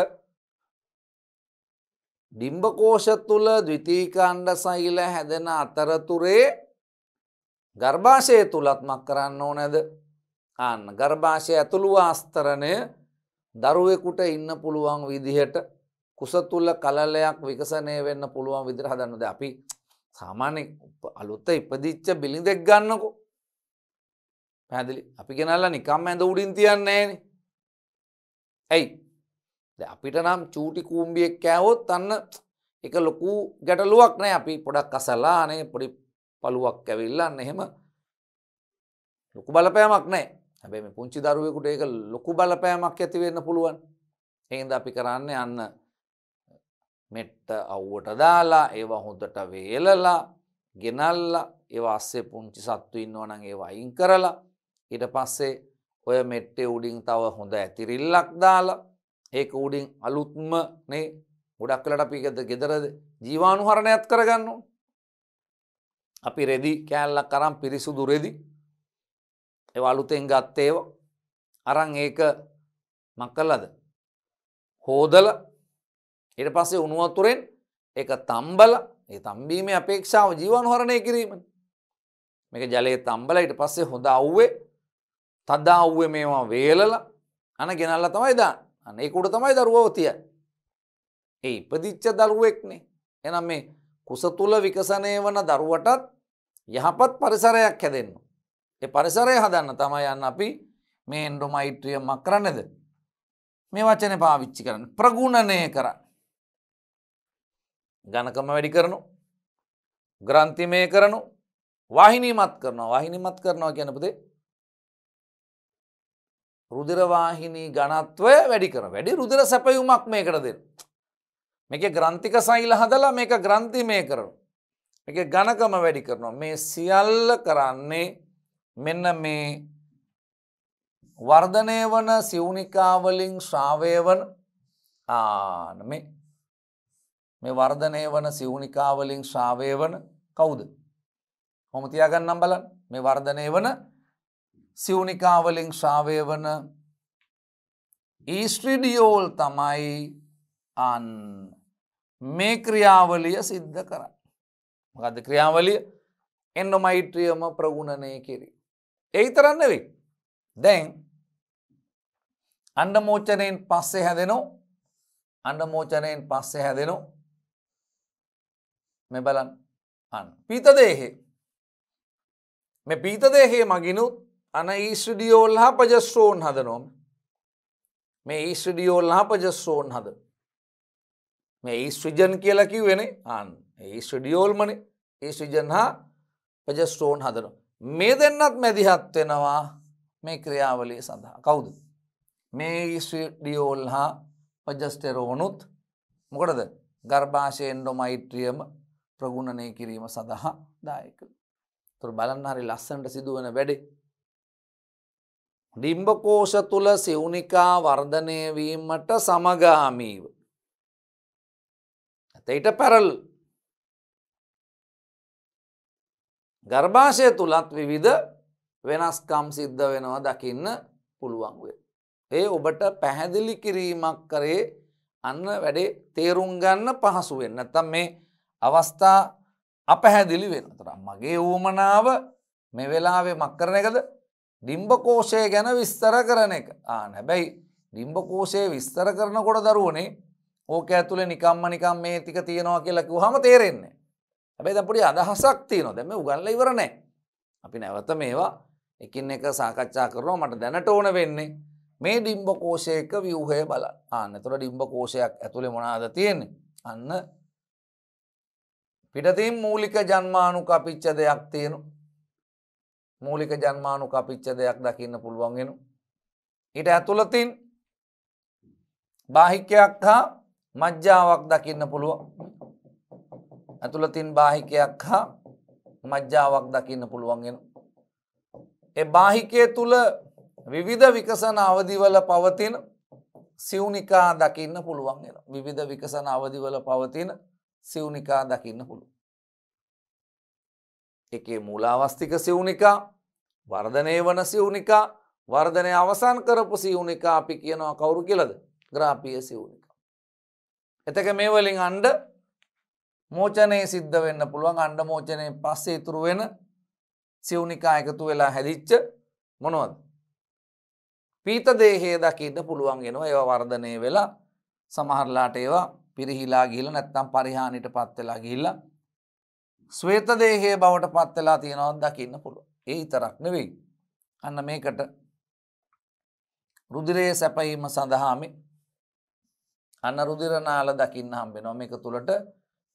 ඩිම්බකෝෂ තුළ දවිතීකාණ්ඩ සහිල හැදෙන අතරතුරේ ගර්භාෂය තුළත්මක් කරන්න ඕනැද අන්න ගර්භාෂය ඇතුළු ආස්තරණය දරුවෙකුට ඉන්න පුළුවන් විදිහට කුස තුල්ල කලලයක් විකසනය වෙන්න පුළුවන් විදිර හදන්නද අපි සාමාන්‍ය අලුත්ත ඉපදිච්ච බිලිඳෙක් ගන්නකු පැදිලි අපි කෙනල්ලා නිකම් ඇඳ උඩින් තියන්නේ ඇයි අපිට නම් චූටි කූම්බියෙක් කෑවොත් අන්න එක ලොකු ගැටලුවක් නෑ අපි පොඩක් අසල්ලා අනේ පොඩි පළුවක් ඇවිල්ලන්න එහෙම ලොකු බලපෑමක් නෑ හැබැ පුංචි දරුවෙකුට එක ලොකු බලපෑමක් ඇතිවෙන්න පුළුවන් එහිද අපි කරන්නේ අන්න මෙට්ට අව්වට දාලා ඒවා හොඳට වේලලා ගෙනල්ල ඒවා අස්සේ පුංචි සත්තු ඉන්නවනන් ඒවා අයින් කරලා ඉට පස්සේ ඔය මෙට්ටේ උඩින් තව හොඳ ඇතිරිල්ලක් දාලා ඒක උඩින් අලුත්ම නේ ගොඩක් කලට අපි ගෙදරද ජීවානු හරණයත් කරගන්නු. අපි රෙදි කෑල්ලක් කරම් පිරිසුදු රෙදි එ අලුතෙන් ගත්තේව අරන් ඒක මක්කල්ලද හෝදල ඊට පස්සේ උණු වතුරෙන් ඒක තම්බල ඒ තම්බීමේ අපේක්ෂාව ජීවන හොරණය කිරීම. මේක ජලයේ තම්බල ඊට පස්සේ හොඳ අව්වේ තදා අව්වේ මේවා වේලලා අන ගෙනල්ලා තමයි දාන්න. අන්න ඒක උඩ තමයි දරුවව තියන්නේ. ඒ ඉපදිච්ච දරුවෙක්නේ. එහෙනම් මේ කුස තුල විකසණය වන දරුවටත් යහපත් පරිසරයක් හැදෙන්න. ඒ පරිසරය හදන්න තමයි යන්න අපි මේ එන්ඩොමයිට්‍රිය මක් කරන්නේද? මේ වචනේ පාවිච්චි කරන්න. ප්‍රගුණණය කරන්න. ගණකම වැඩි කරනු ග්‍රන්ථිමය කරනු වාහිනීමත් කරනවා වාහිනිමත් කරනවා කියනපදේ රුදිරවාහිනී ගණත්වය වැඩි කර වැඩි රුදිර සැපයුමක් මේකටද. මේක ග්‍රන්තික සයිල හදලා මේක ග්‍රන්තිමය කරනු. එක ගණකම වැඩි කරනවා මේ සියල්ල කරන්නේ මෙන්න මේ වර්ධනය වන සිවුනිකාවලින් ශ්‍රාවය වන ආනමේ මේ වර්ධනය වන සිවුනිකාවලින් ශ්‍රාවය වන කවුද. හොමතියාගන්නම් බලන් මේ වර්ධනය වන සිවුනිකාවලින් ශ්‍රාවය වන ඊස්ට්‍රිඩියෝල් තමයි අන් මේ ක්‍රියාවලිය සිද්ධ කරන්න. මකද ක්‍රියාවලිය එන්නොමයිට්‍රියම ප්‍රගුණනය කිරි. එයි තරන්න වෙයි. දැන් අන්ඩමෝචනයෙන් පස්සේ හැදෙනෝ අන්ඩමෝචනයෙන් පස්සේ හැදෙනෝ මෙ බලන් අන්න පීතදේහේ මෙ පීතදේහේ මගිනුත් අන ඊස්ඩියෝල් හා පජස්ටෝන් හදනොම් මේ ඊස්ඩියෝල් හා පජස්ටෝන් හද මේ ඊස්්‍රජන් කියලා කිව්වෙන අන් ඒ ස්ඩියෝල්මන ඒ ශ්‍රජන් හා පජස්ටෝන් හදන මේ දෙන්නත් මැදිහත් වෙනවා මේ ක්‍රියාවලය සඳහා කවුද මේ ඊස්ඩියෝල් හා පජස්ටෙරෝනුත් මොකටද ගර්භාෂයෙන් ඩොමයිට්‍රියම ප්‍රගුණනය කිරීම සඳහා දායක. තුර බලන්න හරි ලස්සන්ට සිදුවන වැඩි. ඩිම්බකෝෂ තුළ සිවුනිකා වර්ධනය වීමට සමගාමීව. ඇතයිට පැරල් ගර්භාෂය තුළත් විවිධ වෙනස්කම් සිද්ධ වෙනවා දකින්න පුළුවන්වේ. ඒ ඔබට පැහැදිලි කිරීමක් කරේ අන්න වැඩේ තේරුම් ගන්න පහසුවෙන් නැතම් මේ අවස්ථා අපහැදිලි වෙන තර මගේ ඌමනාව මෙ වෙලාවේ මක් කරන එකද ඩිම්බකෝෂය ගැන විස්තර කරන එක නැබැයි ඩිම්බකෝෂය විස්තර කරනකොට දරුවනේ ඕක ඇතුළ නිකම්ම නිකම් මේ තික තියෙනවා කියලකු හම තේරෙන්නේ හැබැයි දැපුඩි අදහසක් තියනවා දැම උගල්ල ඉවරණෑ අපි නැවත මේවා එකින් එක සාකච්ඡා කරනවා මට දැනට ඕන වෙන්නේ මේ ඩිම්බකෝෂයක ව්‍යූහය බල අන්න තුර ඩිම්බකෝෂයක් ඇතුළේ මොනාද තියෙන්නේ අන්න පිටතින් මූලික ජන්මානු කපිච්ච දෙයක් තියෙනු මූලික ජන්මානු කපිච්ච දෙයක් දකින්න පුළුවන්ගෙනු. ඊට ඇතුළතින් බාහික්‍යයක් හා මජ්ජාවක් දකින්න පුළුවන්. ඇතුළතින් බාහිකයක් හා මජ්ජාවක් දකින්න පුළුවන්ගෙන. එ බාහිකය තුළ විවිධ විකසන අවදිවල පවතින සිවනිකා දකින්න පුළුවන්ගෙන. විවිධ විකසන අවදිවල පවතින සිවුනිකා දකින්න පුළු. එකේ මූලාවස්තික සිවුනිකා වර්ධනය වන සිවුනිකා වර්ධනය අවසන් කරපු සිවුනිකා අපි කියනවා කවුරු කියලද ග්‍රාපිය සිවුනිකා. එතක මේ වලින් අන්ඩ මෝචනයේ සිද්ධ වෙන්න පුළුවන් අන්ඩ මෝචනය පස්සේ ඉතුරු වෙන සිවුනිකා එකතු වෙලා හැදිච්ච මොනොවද. පීතදේහේ දකින්න පුළුවන්ගෙනවා ඒව වර්ධනය වෙලා සමහරලාට ඒවා පිරිහිලා ගිහිල්ලා නැත්නම් පරිහානියටපත් වෙලා ගිහිල්ලා ශ්වේත දේහයේ බවටපත් වෙලා තියෙනවද දකින්න පුළුවන්. ඒ විතරක් නෙවෙයි. අන්න මේකට රුධිරයේ සැපයීම සඳහා මේ අන්න රුධිරනාල දකින්න හම්බෙනවා. මේක තුලට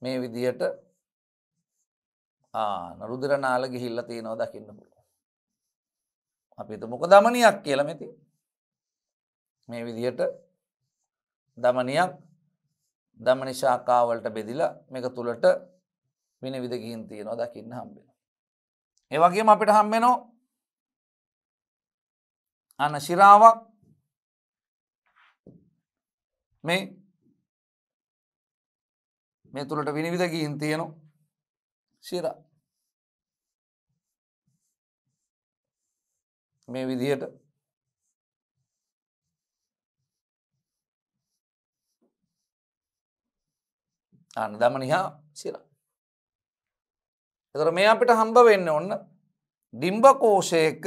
මේ විදියට ආ රුධිරනාල ගිහිල්ලා තියෙනවා දකින්න පුළුවන්. අපි හිතමුක දමනියක් කියලා මෙති. මේ විදියට දමනියක් දමනිශාකාවලට බෙදිලා මේක තුළට විනිවිධ ගිහින් තියෙනවා දකින්න හම්බෙන. ඒවගේම අපිට හම්බෙනෝ අන ශිරාවක් මේ මේ තුළට විනිවිධ ගිහින් තියෙනවා ශිර මේ විදියට අන්න දමනිහා සිර. එතර මේ අපිට හම්බ වෙන්න ඔන්න ඩිම්බකෝෂයක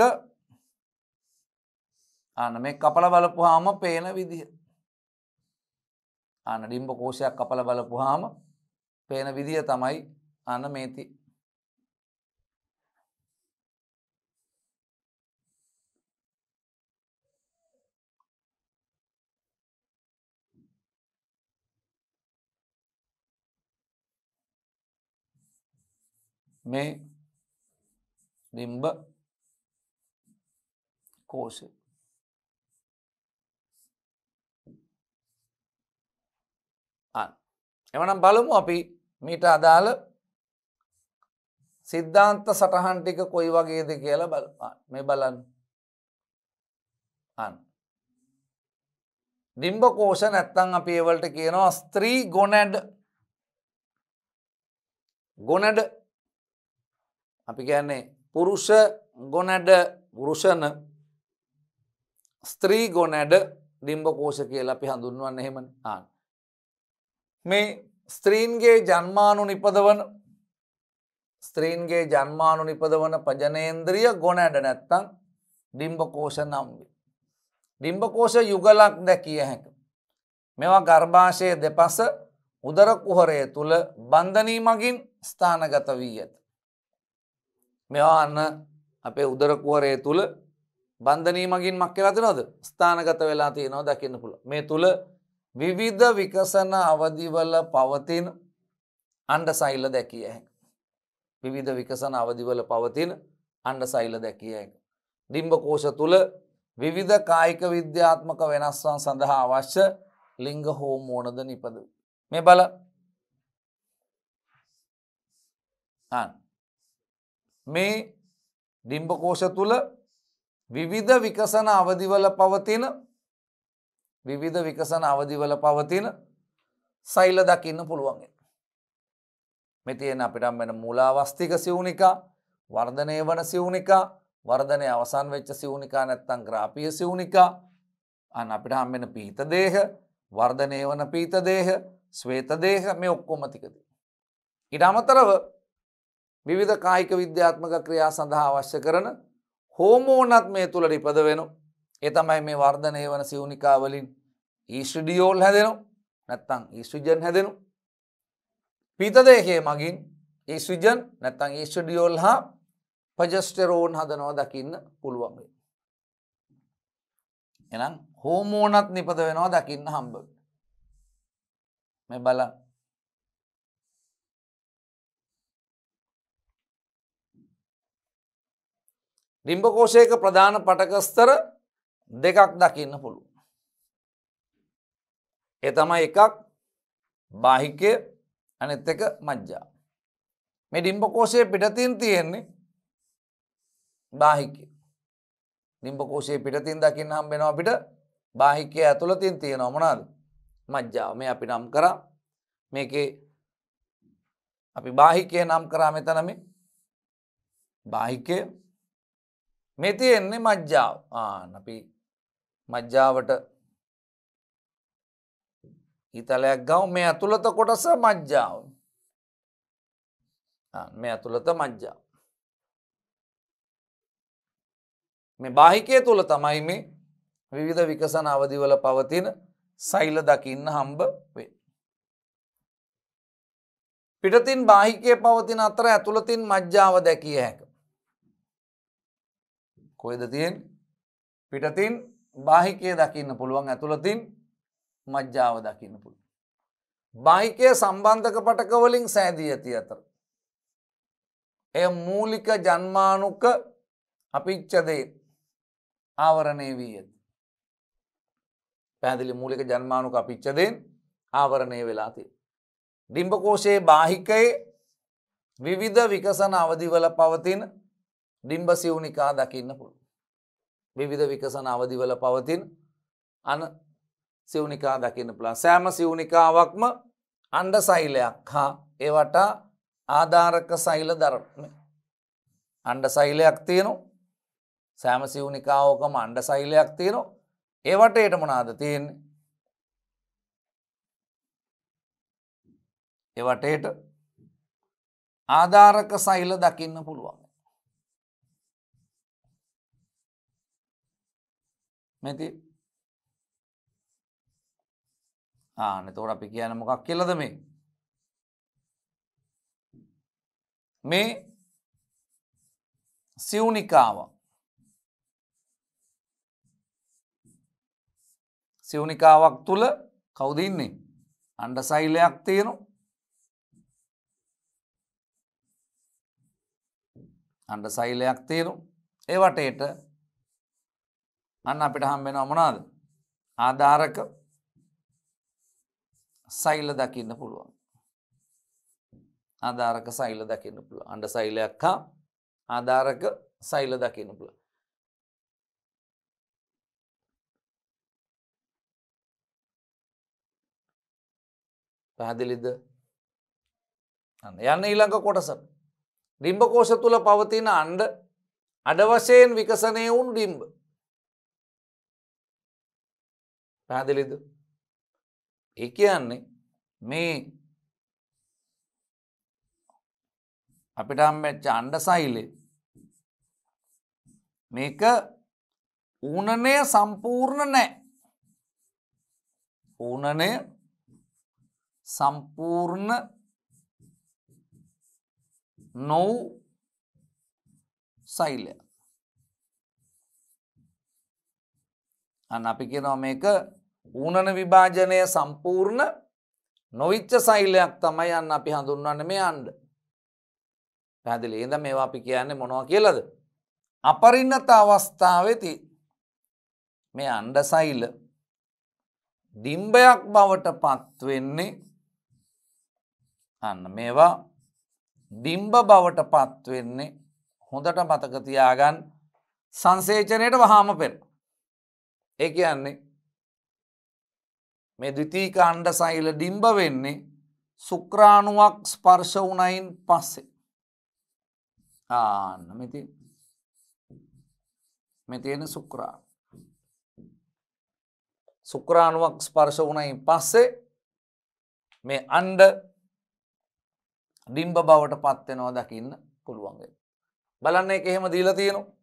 අන මේ කපල බලපුහාම පේන විදිහ. අන ඩිම්බ කෝෂයක් කපල බලපුහාම පේන විදිහ තමයි අන්න මේති මේ ඩිම්බ කෝෂය එමනම් බලමු අපි මීට අදාළ සිද්ධාන්ත සටහන් ටික කොයි වගේද කියලා බල මේ බලන්න අන්න ඩිම්බ කෝෂ නැත්තං අපි ඒවලට කියනවා ස්ත්‍රී ගොනැඩ ගොනඩ අපි කියන්නේ පුරුෂ ගොනැඩ පුරුෂණ ස්ත්‍රී ගොනැඩ ඩිම්බකෝෂ කියලා අපි හඳුන්වන්න එහෙම ආන්. මේ ස්ත්‍රීන්ගේ ජන්මානු නිපදවන ස්ත්‍රීන්ගේ ජන්මානු නිපදවන පජනේන්ද්‍රිය ගොනැඩ නැත්තං ඩිම්බකෝෂ නම්වි. ඩිම්බකෝෂ යුගලක් දැකිය හැක. මෙවා ගර්භාෂය දෙපස උදර කුහරය තුළ බන්ධනී මගින් ස්ථානගත වී ඇත. මෙවා අන්න අපේ උදරකුවරය තුළ බන්ධනීමගින් මක් කියලා තිනොද ස්ථානගත වෙලා තියෙනවා දකින්න පුළ මේ තුළ විවිධ විකසන අවධිවල පවතින අන්ඩ සයිල්ල දැකිය හැක. විවිධ විකසන අවධිවල පවතින අන්ඩ සයිල්ල දැකිය හැක. ඩිම්බ කෝෂ තුළ විවිධ කායික විද්‍යාත්මක වෙනස්වන් සඳහා අවශ්‍ය ලිංග හෝමෝනද නිපද. මේ බල මේ ඩිම්බකෝෂ තුළ විවිධ විකසන අවදිවල පවතින විවිධ විකසන අවදිවල පවතින සෛල දකින්න පුළුවන්. මෙතියෙන් අපිටම් වෙන මුලාවස්තික සිවුනිකා වර්ධනය වන සිවුනිකා වර්ධනය අවසන් වෙච්ච සිවුනිකා නැත්තං ග්‍රාපිය සිවුනිකා අන් අපිට හම් වෙන පීතදේහ වර්ධනය වන පීතදේහ ස්වේතදේහ මේ ඔක්කොමතිකද. ඉඩ අමතරව විවිධ කායික විද්‍යාත්මක ක්‍රියා සඳහා අවශ්‍ය කරන හෝමෝනත් මේ තුළට ඉපද වෙන. ඒ තමයි මේ වර්ධනය වන සිවුනිකාවලින් ඊශ්‍රඩියෝල් හැදෙනු නැත්තං ඊස්විජන් හැදෙනු. පීතදේහේ මගින් ඒස්විජන් නැත්තං ඒස්ටඩියෝල් හා පජස්ටරෝන් හදනව දකින්න පුළුවන්ගේ. එනම් හෝමෝනත් නිපද වෙනවා දකින්න හම්බ. මේ බලා ලිම්බකෝෂයක ප්‍රධාන පටකස්තර දෙකක් දකින්න පුළුව. එතමයි එකක් බාහිකය අනෙත් එක මජ්ජා. මේ ඩිම්පකෝෂය පිටතින් තියෙන්නේ බාහිකය. ඩිම්පකෝෂය පිටතින් දකින්න හම්බෙනවා අපිට බාහිකය ඇතුළතින් තියෙන ොමනාද මජ්ජාව මේ අපි නම් කරා මේකේ අපි බාහිකය නම් කරා මෙතනම බාහිකය මේ තියෙන්නේ මජ්ජාව ආන අපි මජ්ජාවට හිතලයක් ගව මේ ඇතුළත කොටස මජ්ජාව මේ ඇතුළත මජ්ජාව මේ බාහිකය තුළ තමයි මේ විවිධ විකසන අවදිවල පවතින සෛල දකින්න හම්බ වේ. පිටතින් බාහිකය පවතින අතර ඇතුළතින් මජ්ජාව දැකිය හැක. කොයිද තියෙන් පිටතින් බාහිකය දකින්න පුළුවන් ඇතුළතින් මජ්ජාව දකින්න පුළුව. බාහිකය සම්බන්ධක පටකවලින් සෑදී ඇති අතර. එය මූලික ජන්මානුක අපිච්චදේ ආවරණය වී ඇති. පැදිලි මූලික ජන්මානුක අපිච්චදෙන් ආවරණය වෙලාති. ඩිම්බකෝෂයේ බාහිකයේ විවිධ විකසන අවදිවල පවතින ඩිම්බසිවුනිකා දකින්න පුළු. විවිධ විකසන අවදිවල පවතින් අන සිවනිකා දකින්න පුළා සෑම සිවනිකාවක්ම අන්ඩ සෛලයක් හා ඒවට ආධාරක සෛල දරන අන්ඩ සෛලයක් තියනු සෑම සිවනිකාවෝකම අන්ඩ සෛලයක් තියනු ඒවට ඒටමනාද තියෙන් ඒවටට ආධාරක සෛල දකින්න පුළුවන් මෙති ආන තෝට අපි කියන මොකක් කියලද මේ මේ සිවනිකාව සිවනිකාවක් තුළ කවුදන්නේ අන්ඩ සෛලයක් තියෙනු අන්ඩ සෛලයක් තේරු ඒවටට අන්න අපිට හම්බෙනවා මොනාද ආධාරක සෛල දකින්න පුළුවන් ආධාරක සෛල දකින්න පුළුව අන්ඩ සෛලයක් හා ආධාරක සෛල දකින්න පුළුව පැහැදිලිද යන්න ඊළඟ කොටස ඩිම්බකෝෂ තුළ පවතින අන්ඩ අඩවශයෙන් විකසනය වුන් ඩිම්බ පැහැදිලිද ඒ කියන්නේ මේ අපිට හම්බෙච්ච අණ්ඩ සෛලය මේක ඌනනය සම්පූර්ණ නෑ ඌනනය සම්පූර්ණ නොව් සෛලය අන්න අපි කියනවා මේක ඌනන විභාජනය සම්පූර්ණ නොවිච්ච සෛල්ලයක් තමයි යන්න අපි හඳුන්වන්න මේ අන්ඩ. පැදිලි ඉඳ මේවා අපි කියන්නේ මොනවා කියලද. අපරින්නත අවස්ථාවති මේ අන්ඩ සෛල්ල දිම්බයක් බවට පත්වෙන්නේ අන්න මේවා දිම්බ බවට පත්වෙන්නේ හොඳට මතකතියාගන් සංසේචනයට වහාම පෙර. ඒ කියන්නේ මේ ද්විතීක අණ්ඩ සෛල ඩිම්බ වෙන්නේ සුක්‍රාණුවක් ස්පර්ශ වුණයින් පස්සේ. ආන්න මෙති මෙ තියෙන සුක්‍රාණ. සුක්‍රාණුවක් ස්පර්ශ වුණයින් පස්සේ මේ අන්ඩ ඩිම්බ බවට පත්වෙනවා දකින්න පුළුවන්ගේ. බලන්නේ එක එහෙම දීලා තියෙනවා.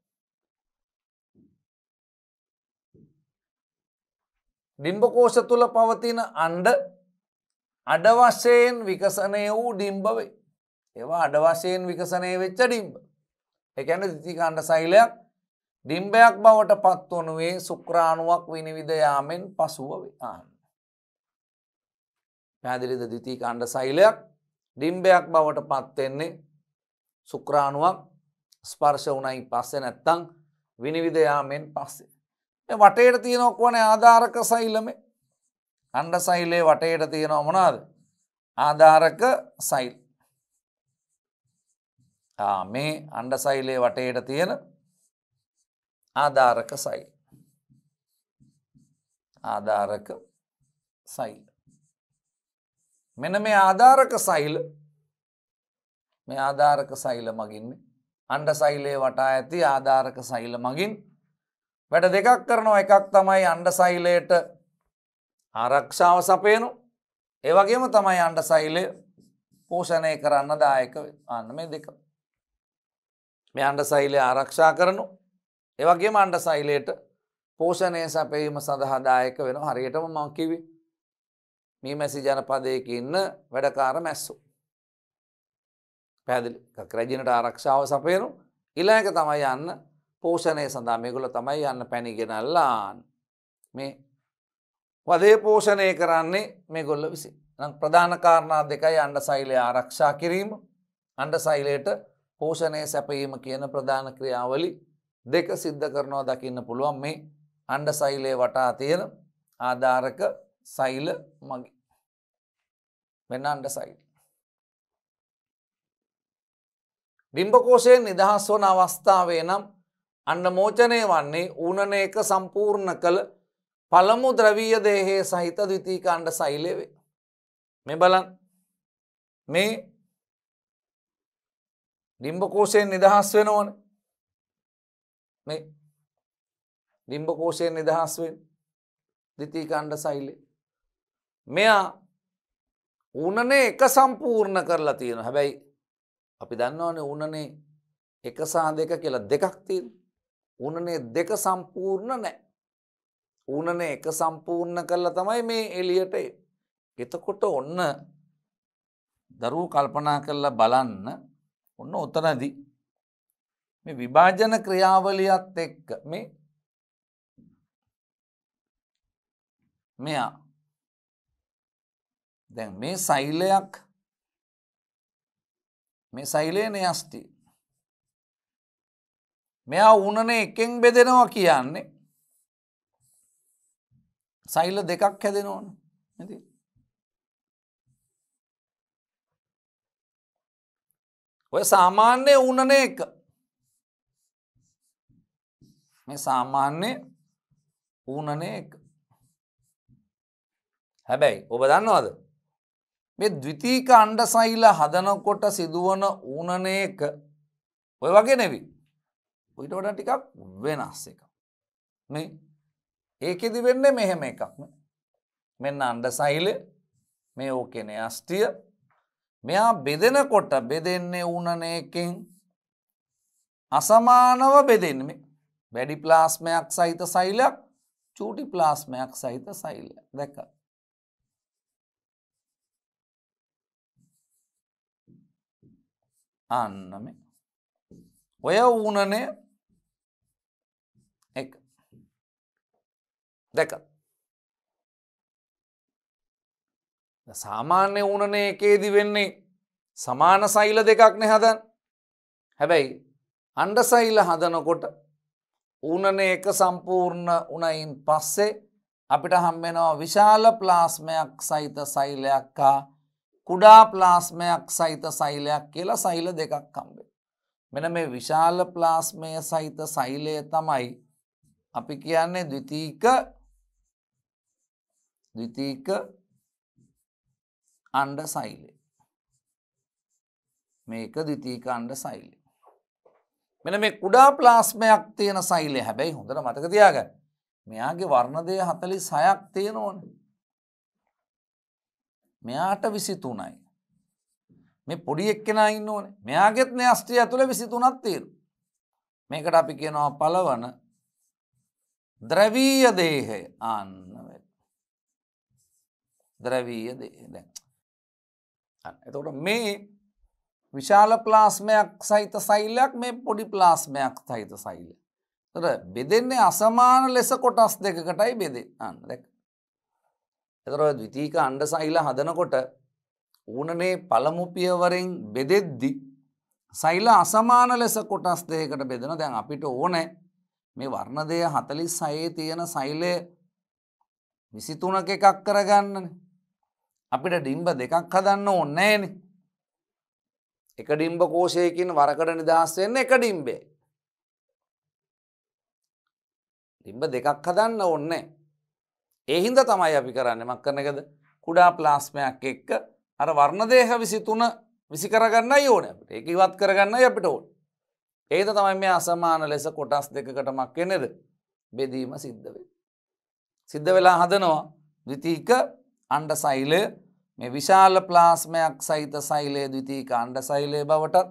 ඩිම්බකෝෂ තුළ පවතින අන්ඩ අඩවශයෙන් විකසනය වූ ඩිම්බවේ. ඒවා අඩවශයෙන් විකසනය වෙච්ච ඩිම්බ. එකැන දිතිකාණ්ඩ සෛලයක් ඩිම්බයක් බවට පත්වනුවේ සුක්‍රාණුවක් විනිවිධයාමෙන් පසුව ආන්න. පැදිලිද දිතිකාණ්ඩ සෛලයක් ඩිම්බයක් බවට පත්වෙන්නේ සුක්‍රාණුවක් ස්පර්ශ වනයි පස්සෙ නැත්තං විනිවිධයාමෙන් පස්සේ. වටේට තියෙනොක්වනේ ආධාරක සෛලම අන්ඩ සෛලේ වටේට තියෙනව මොනාද ආධාරක සයිල් මේ අන්ඩ සෛලේ වටේට තියෙන ආධාරක සයිල් ආධාරක සයිල් මෙන මේ ආධාරක සයිල් මේ ආධාරක සෛල මගින්නේ අන්ඩ සෛලේ වටා ඇති ආධාරක සෛල මගින් වැඩ දෙකක් කරනවා එකක් තමයි අන්ඩ සයිලයට ආරක්ෂාව සපයනු ඒවගේම තමයි අන්ඩ සයිලය පෝෂණය කරන්න දායක අන්න මේ දෙක මේ අන්ඩ සයිලය ආරක්ෂා කරනු ඒවගේ අන්ඩ සයිලයට පෝෂණය සැපීම සඳහාදායක වෙන හරියටම මංකිවි මේ මැසි ජනපදයක ඉන්න වැඩකාර මැස්සු පැදිලි රැජිනට ආරක්ෂාව සපයනු ඉලෑක තමයි යන්න පෝෂණය සඳහා මේගොල තමයි යන්න පැණිගෙනල්ලාන් මේ වදේ පෝෂණය කරන්නේ මේ ගොල්ල විසි ප්‍රධානකාරණා දෙකයි අන්ඩ සෛලය ආරක්ෂා කිරීම අන්ඩ සෛලයට පෝෂණය සැපීම කියන ප්‍රධාන ක්‍රියාවලි දෙක සිද්ධ කරනවා දකින්න පුළුවන් මේ අන්ඩ සෛලය වටා තියෙන ආධාරක සෛල මගේ මෙන්න අන්ඩ සෛල. ඩිම්බකෝෂයෙන් නිදහස් වන අවස්ථාවේ නම් අන්න මෝචනය වන්නේ ඌනන එක සම්පූර්ණ කළ පළමු ද්‍රවීය දේහයේ සහිත දවිතීකාණ්ඩ සෛලයවේ. මෙ බලන් මේ ඩිම්බකෝෂයෙන් නිදහස් වෙනවන මේ ඩිම්බකෝෂයෙන් නිදහස් වෙන් දිතිකණ්ඩ සෛලේ. මෙයා උනනේ එක සම්පූර්ණ කරලා තියෙන හැබැයි අපි දන්නවනේ උනනේ එක සහ දෙක කියලා දෙකක් තියෙන ඌනනේ දෙක සම්පූර්ණ නැහැ. ඌනනේ එක සම්පූර්ණ කරලා තමයි මේ එළියට එතකොට ඔන්න දරුවෝ කල්පනා කරලා බලන්න ඔන්න ඔතනදී මේ විභාජන ක්‍රියාවලියත් එක්ක මේ මෙයා දැන් මේ සෛලයක් මේ සෛලය නයස්ටි මෙයා උනන එකෙන් බෙදෙනවා කියන්නේ සයිල්ල දෙකක් හැදෙනවන ඇති ඔය සාමාන්‍ය උනන එක මේ සාමාන්‍ය ඌනන එක හැබැයි ඔබ දන්නවාද මේ ද්විතීක අණ්ඩ සයිල හදනකොට සිදුවන ඌනන එක ඔය වගේ නෙවී ඊට වඩා ටිකක් වෙනස් එක මේ ඒකෙදි වෙන්නේ මෙහෙම එකක් මෙන්න අන්ඩ සයිල මේ ඕකෙන අස්ටිය මෙයා බෙදෙනකොට බෙදෙන්නේ උනනයකින් අසමානව බෙදෙන්ම වැඩි ප්ලාස්මයක් සහිත සයිලයක් චූටි ප්ලාස්මයක් සහිත සයිල දැක අන්නම ඔය ඌනනේ දැකත්. සාමාන්‍ය ඌනන එකේදි වෙන්නේ සමාන සෛල දෙකක්න හදන් හැබැයි අන්ඩ සෛල හදනකොට ඌනන එක සම්පූර්ණ උනයින් පස්සේ අපිට හම්බෙනවා විශාල ප්ලාස්මයක් සහිත සෛලයක්කා කුඩා ප්ලාස්මයක් සහිත සෛලයක් කියලා සෛල දෙකක් කම්බේ. මෙන මේ විශාල ප්ලාස්මය සහිත සෛලය තමයි අපි කියන්නේ ද්විතීක ද්විතීක අණ්ඩ සෛලය. මේක ද්විතීක අණ්ඩ සෛලය. මෙන මේ කුඩා ප්ලාස්මයක් තියෙන සෛලය හැබැයි හොඳට මතක තියාගන්න. මෙයාගේ වර්ණදය හතලි සයක් තියෙන ඕන. මෙයාට විසිතුනයි. මේ පොඩි එක්කෙන ඉන්න ඕන මෙයාගෙත් නෑස්ට්‍රිය ඇතුළ විසිතුනත් තේරු. මේකට අපි කියනවා පලවන ද්‍රවීය දේහය අන්න වෙන. ද්‍රවීය දේ එතකොට මේ විශාල ප්ලාස්මයක් සහිත සෛලයක් මේ පොඩි ප්ලාස්මයක් සහිත සෛල. තර බෙදෙන්නේ අසමාන ලෙස කොටස් දෙකකටයි බෙදෙන් අන්න දැක්. එතර දවිතීක අන්ඩ සෛල හදනකොට ඌනනේ පළමුපියවරෙන් බෙදෙද්දි සෛල අසමාන ලෙස කොටස් දෙයකට බෙදෙන දැන් අපිට ඕනෑ මේ වර්ණදය හතලි සයේ තියෙන සෛලය විසිතුනක එකක් කරගන්නන අපිට ඩිම්බ දෙකක් හදන්න ඕන්නෑන එක ඩිම්බ කෝෂයකින් වරකට නිදහස්වෙන්න එක ඩිම්බේ ඩිම්බ දෙකක් හදන්න ඕන්නේ එහින්ද තමයි අපි කරන්න මක් කරන එකද කුඩා ප්ලාස්මයක් එක්ක අර වර්ණදේහ විසි තුන විසි කරගන්න ඕන අපට එක ඉවත් කරගන්න අපිට ඕන් ඒද තමයි මේ අසමාන ලෙස කොටස් දෙකකට මක් කෙනෙද බෙදීම සිද්ධ වේ. සිද්ධ වෙලා හදනවා දවිතිීක අන්ඩ සයිලය මේ විශාල ප්ලාස්මයක් සහිත සෛලයේ ද්විතී කාණ්ඩ සෛලය බවට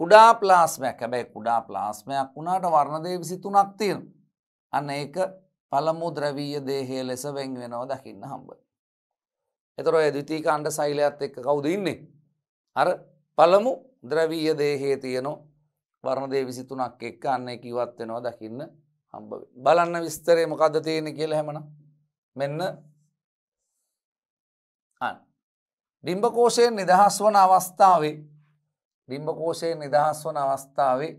කුඩා ප්ලාස්මයක් හැබැයි කුඩා ප්ලාස්මයක් වුණාට වර්ණදේ විසි තුනක් තියෙන. අන්න ඒක පළමු ද්‍රවීය දේහය ලෙස වෙන් වෙනව දකින්න හම්බ. එතර ඔය ද්විතී කාණ්ඩ සෛලයත් එක්ක කවුද ඉන්නේ? අර පළමු ද්‍රවීය දේහයේ තියෙන වර්ණදේ විසි තුනක් එක්ක අන්න එක ඉවත් වෙනවා දකින්න හම්බ. බලන්න විස්තරේ මොකද්ද තියෙන්නේ කියලා හැමනම්. මෙන්න ඩිම්බකෝෂයෙන් නිදහස් වන අවස්ථාවේ ඩිම්බකෝෂයෙන් නිදහස් වන අවස්ථාවේ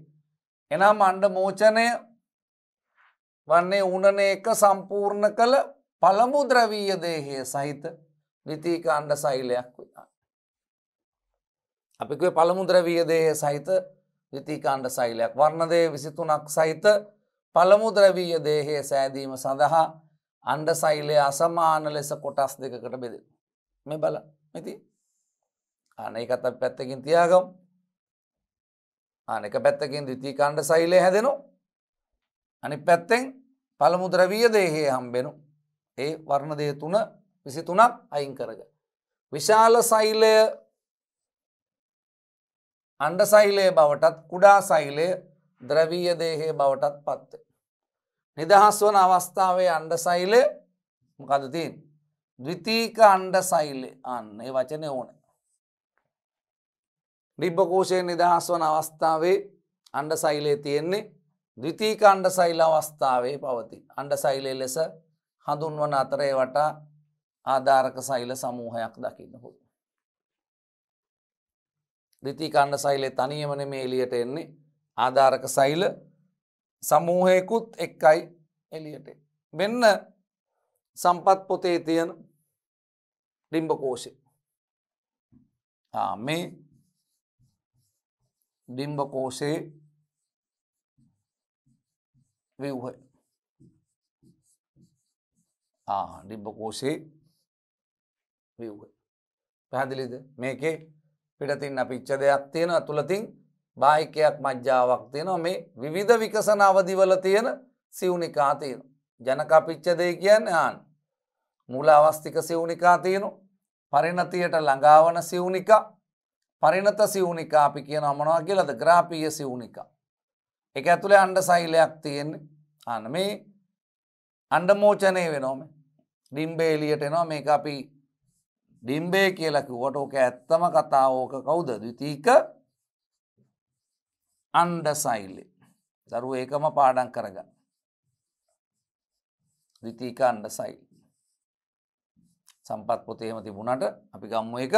එනම් අණ්ඩ මෝචනය වන්නේ උනන එක සම්පූර්ණ කළ පළමු ද්‍රවීය දේහය සහිත නිතීක අණ්ඩ සෛලයක් වෙන. අපිකේ පළමු ද්‍රවීය දේහය සහිත නිතීකාණ්ඩ සෛලයක් වර්ණදය විසිතුනක් සහිත පළමු ද්‍රවීය දේහය සෑදීම සඳහා අණ්ඩ සෛලය අසමාන ලෙස කොටස් දෙකකට බෙදෙන. මේ බල මෙති අන එකත් අප පැත්තකින් තියාගම් අනෙක පැත්තකින් දිිතී කණ්ඩ සයිලය හැදෙනු අනි පැත්තෙන් පළමුද්‍රවීය දේහේ හම්බෙනු ඒ වර්ණ දේ තුන විසි තුනක් අයින් කරග. විශාල සෛලය අන්ඩ සෛලය බවටත් කුඩා සෛලය ද්‍රවීය දේහේ බවටත් පත්ත. නිදහස් වන අවස්ථාවේ අන්ඩ සෛලය මොකදතින් ද්විතීක අන්ඩ සයිල්ලි අන්න ඒ වචනය ඕන. ඩිබ්බකෝෂයෙන් නිදහස් වන අවස්ථාවේ අන්ඩ සයිලේ තියෙන්නේ ද්විතීක අන්ඩ සයිල අවස්ථාවේ පවති. අන්ඩ සයිලේ ලෙස හඳුන්වන අතරේ වටා ආධාරක සයිල සමූහයක් දකින්නකුත්. ද්‍රිතිකණ්ඩ සයිලේ තනියමන මේ එලියට එන්නේ ආධාරක සයිල සමූහයකුත් එක්කයි එලියට. මෙන්න සම්පත් පොතේ තියන ඩිම්බකෝෂය මේ ඩිම්බකෝෂයේ ව්‍යව්හය ඩිම්බකෝෂයේ ව්‍යව්හය පැහැදිලිද මේකේ පිටතින්න පිච්ච දෙයක් තියෙන තුළතින් බාහිකයක් මජ්ජාවක් තියෙනවා මේ විවිධ විකසන අවදිවල තියෙන සිවුනිකා තියෙන ජනකා පිච්ච දෙය කියන්න ආන්න මූලාවස්තික සිවුනිකා තියෙනු පරිණතියට ළඟාවන සිවුනිකා පරිණත සිවුනිකා අපි කියන අමනවා කියලද ග්‍රාපීය සිවුනිකා එක ඇතුළේ අන්ඩ සෛලයක් තියෙන්නේ අන මේ අන්ඩමෝචනය වෙනෝම ඩිම්බේලියට එනවා මේ අපි ඩිම්බේ කියලකි වට ඕක ඇත්තම කතා ඕක කවුද දවිතීක අන්ඩ සෛල්ලි දරු ඒකම පාඩන් කරගන්න දිතීක අන්ඩ සයිල් සම්පත් පොතේම තිබුණට අපි ගම්ම එක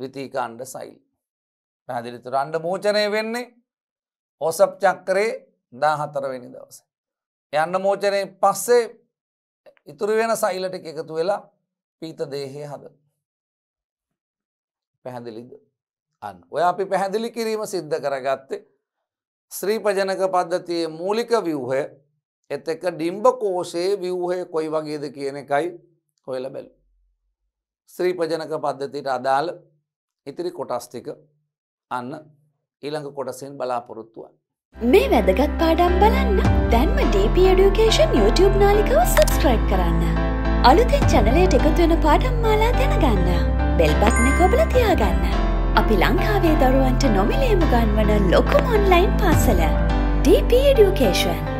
විතීකාණ්ඩ සයිල්. පැදිලිතුර අන්ඩ මෝචනය වෙන්නේ ඔසප් චක්කරේ දාහතරවෙනි දවස. යන්න මෝචනය පස්සේ ඉතුරු වෙන සයිලට එකතු වෙලා පීත දේහය හද. පැහැදිලිද අන් ඔය අපි පැහැදිලි කිරීම සිද්ධ කරගත්තේ ශ්‍රීපජනක පද්ධතියේ මූලික ව්‍යවහය එත එක ඩිම්බ කෝෂයේ ව්‍යවහය කොයි වගේද කියන එකයි හොයල බැලු. ශ්‍රීපජනක පද්ධතිට අදාළ ඉතිරි කොටස්තික අන්න ඊළඟ කොටසින් බලාපොරොත්තුව. මේ වැදගත් පාඩම් බලන්න දැන්ම DP Education YouTube නාලිකව සබස්ක්‍රයිබ් කරන්න. අලුතින් චනලයට එකතුවෙන පාඩම් මාලා දැනගන්න. බෙල්බත්න කොබල තියාගන්න. අපි ලංකාවේ දරුවන්ට නොමිලේම ගන්වන ලොකුම ඔන්ලයින් පාසල DP Education.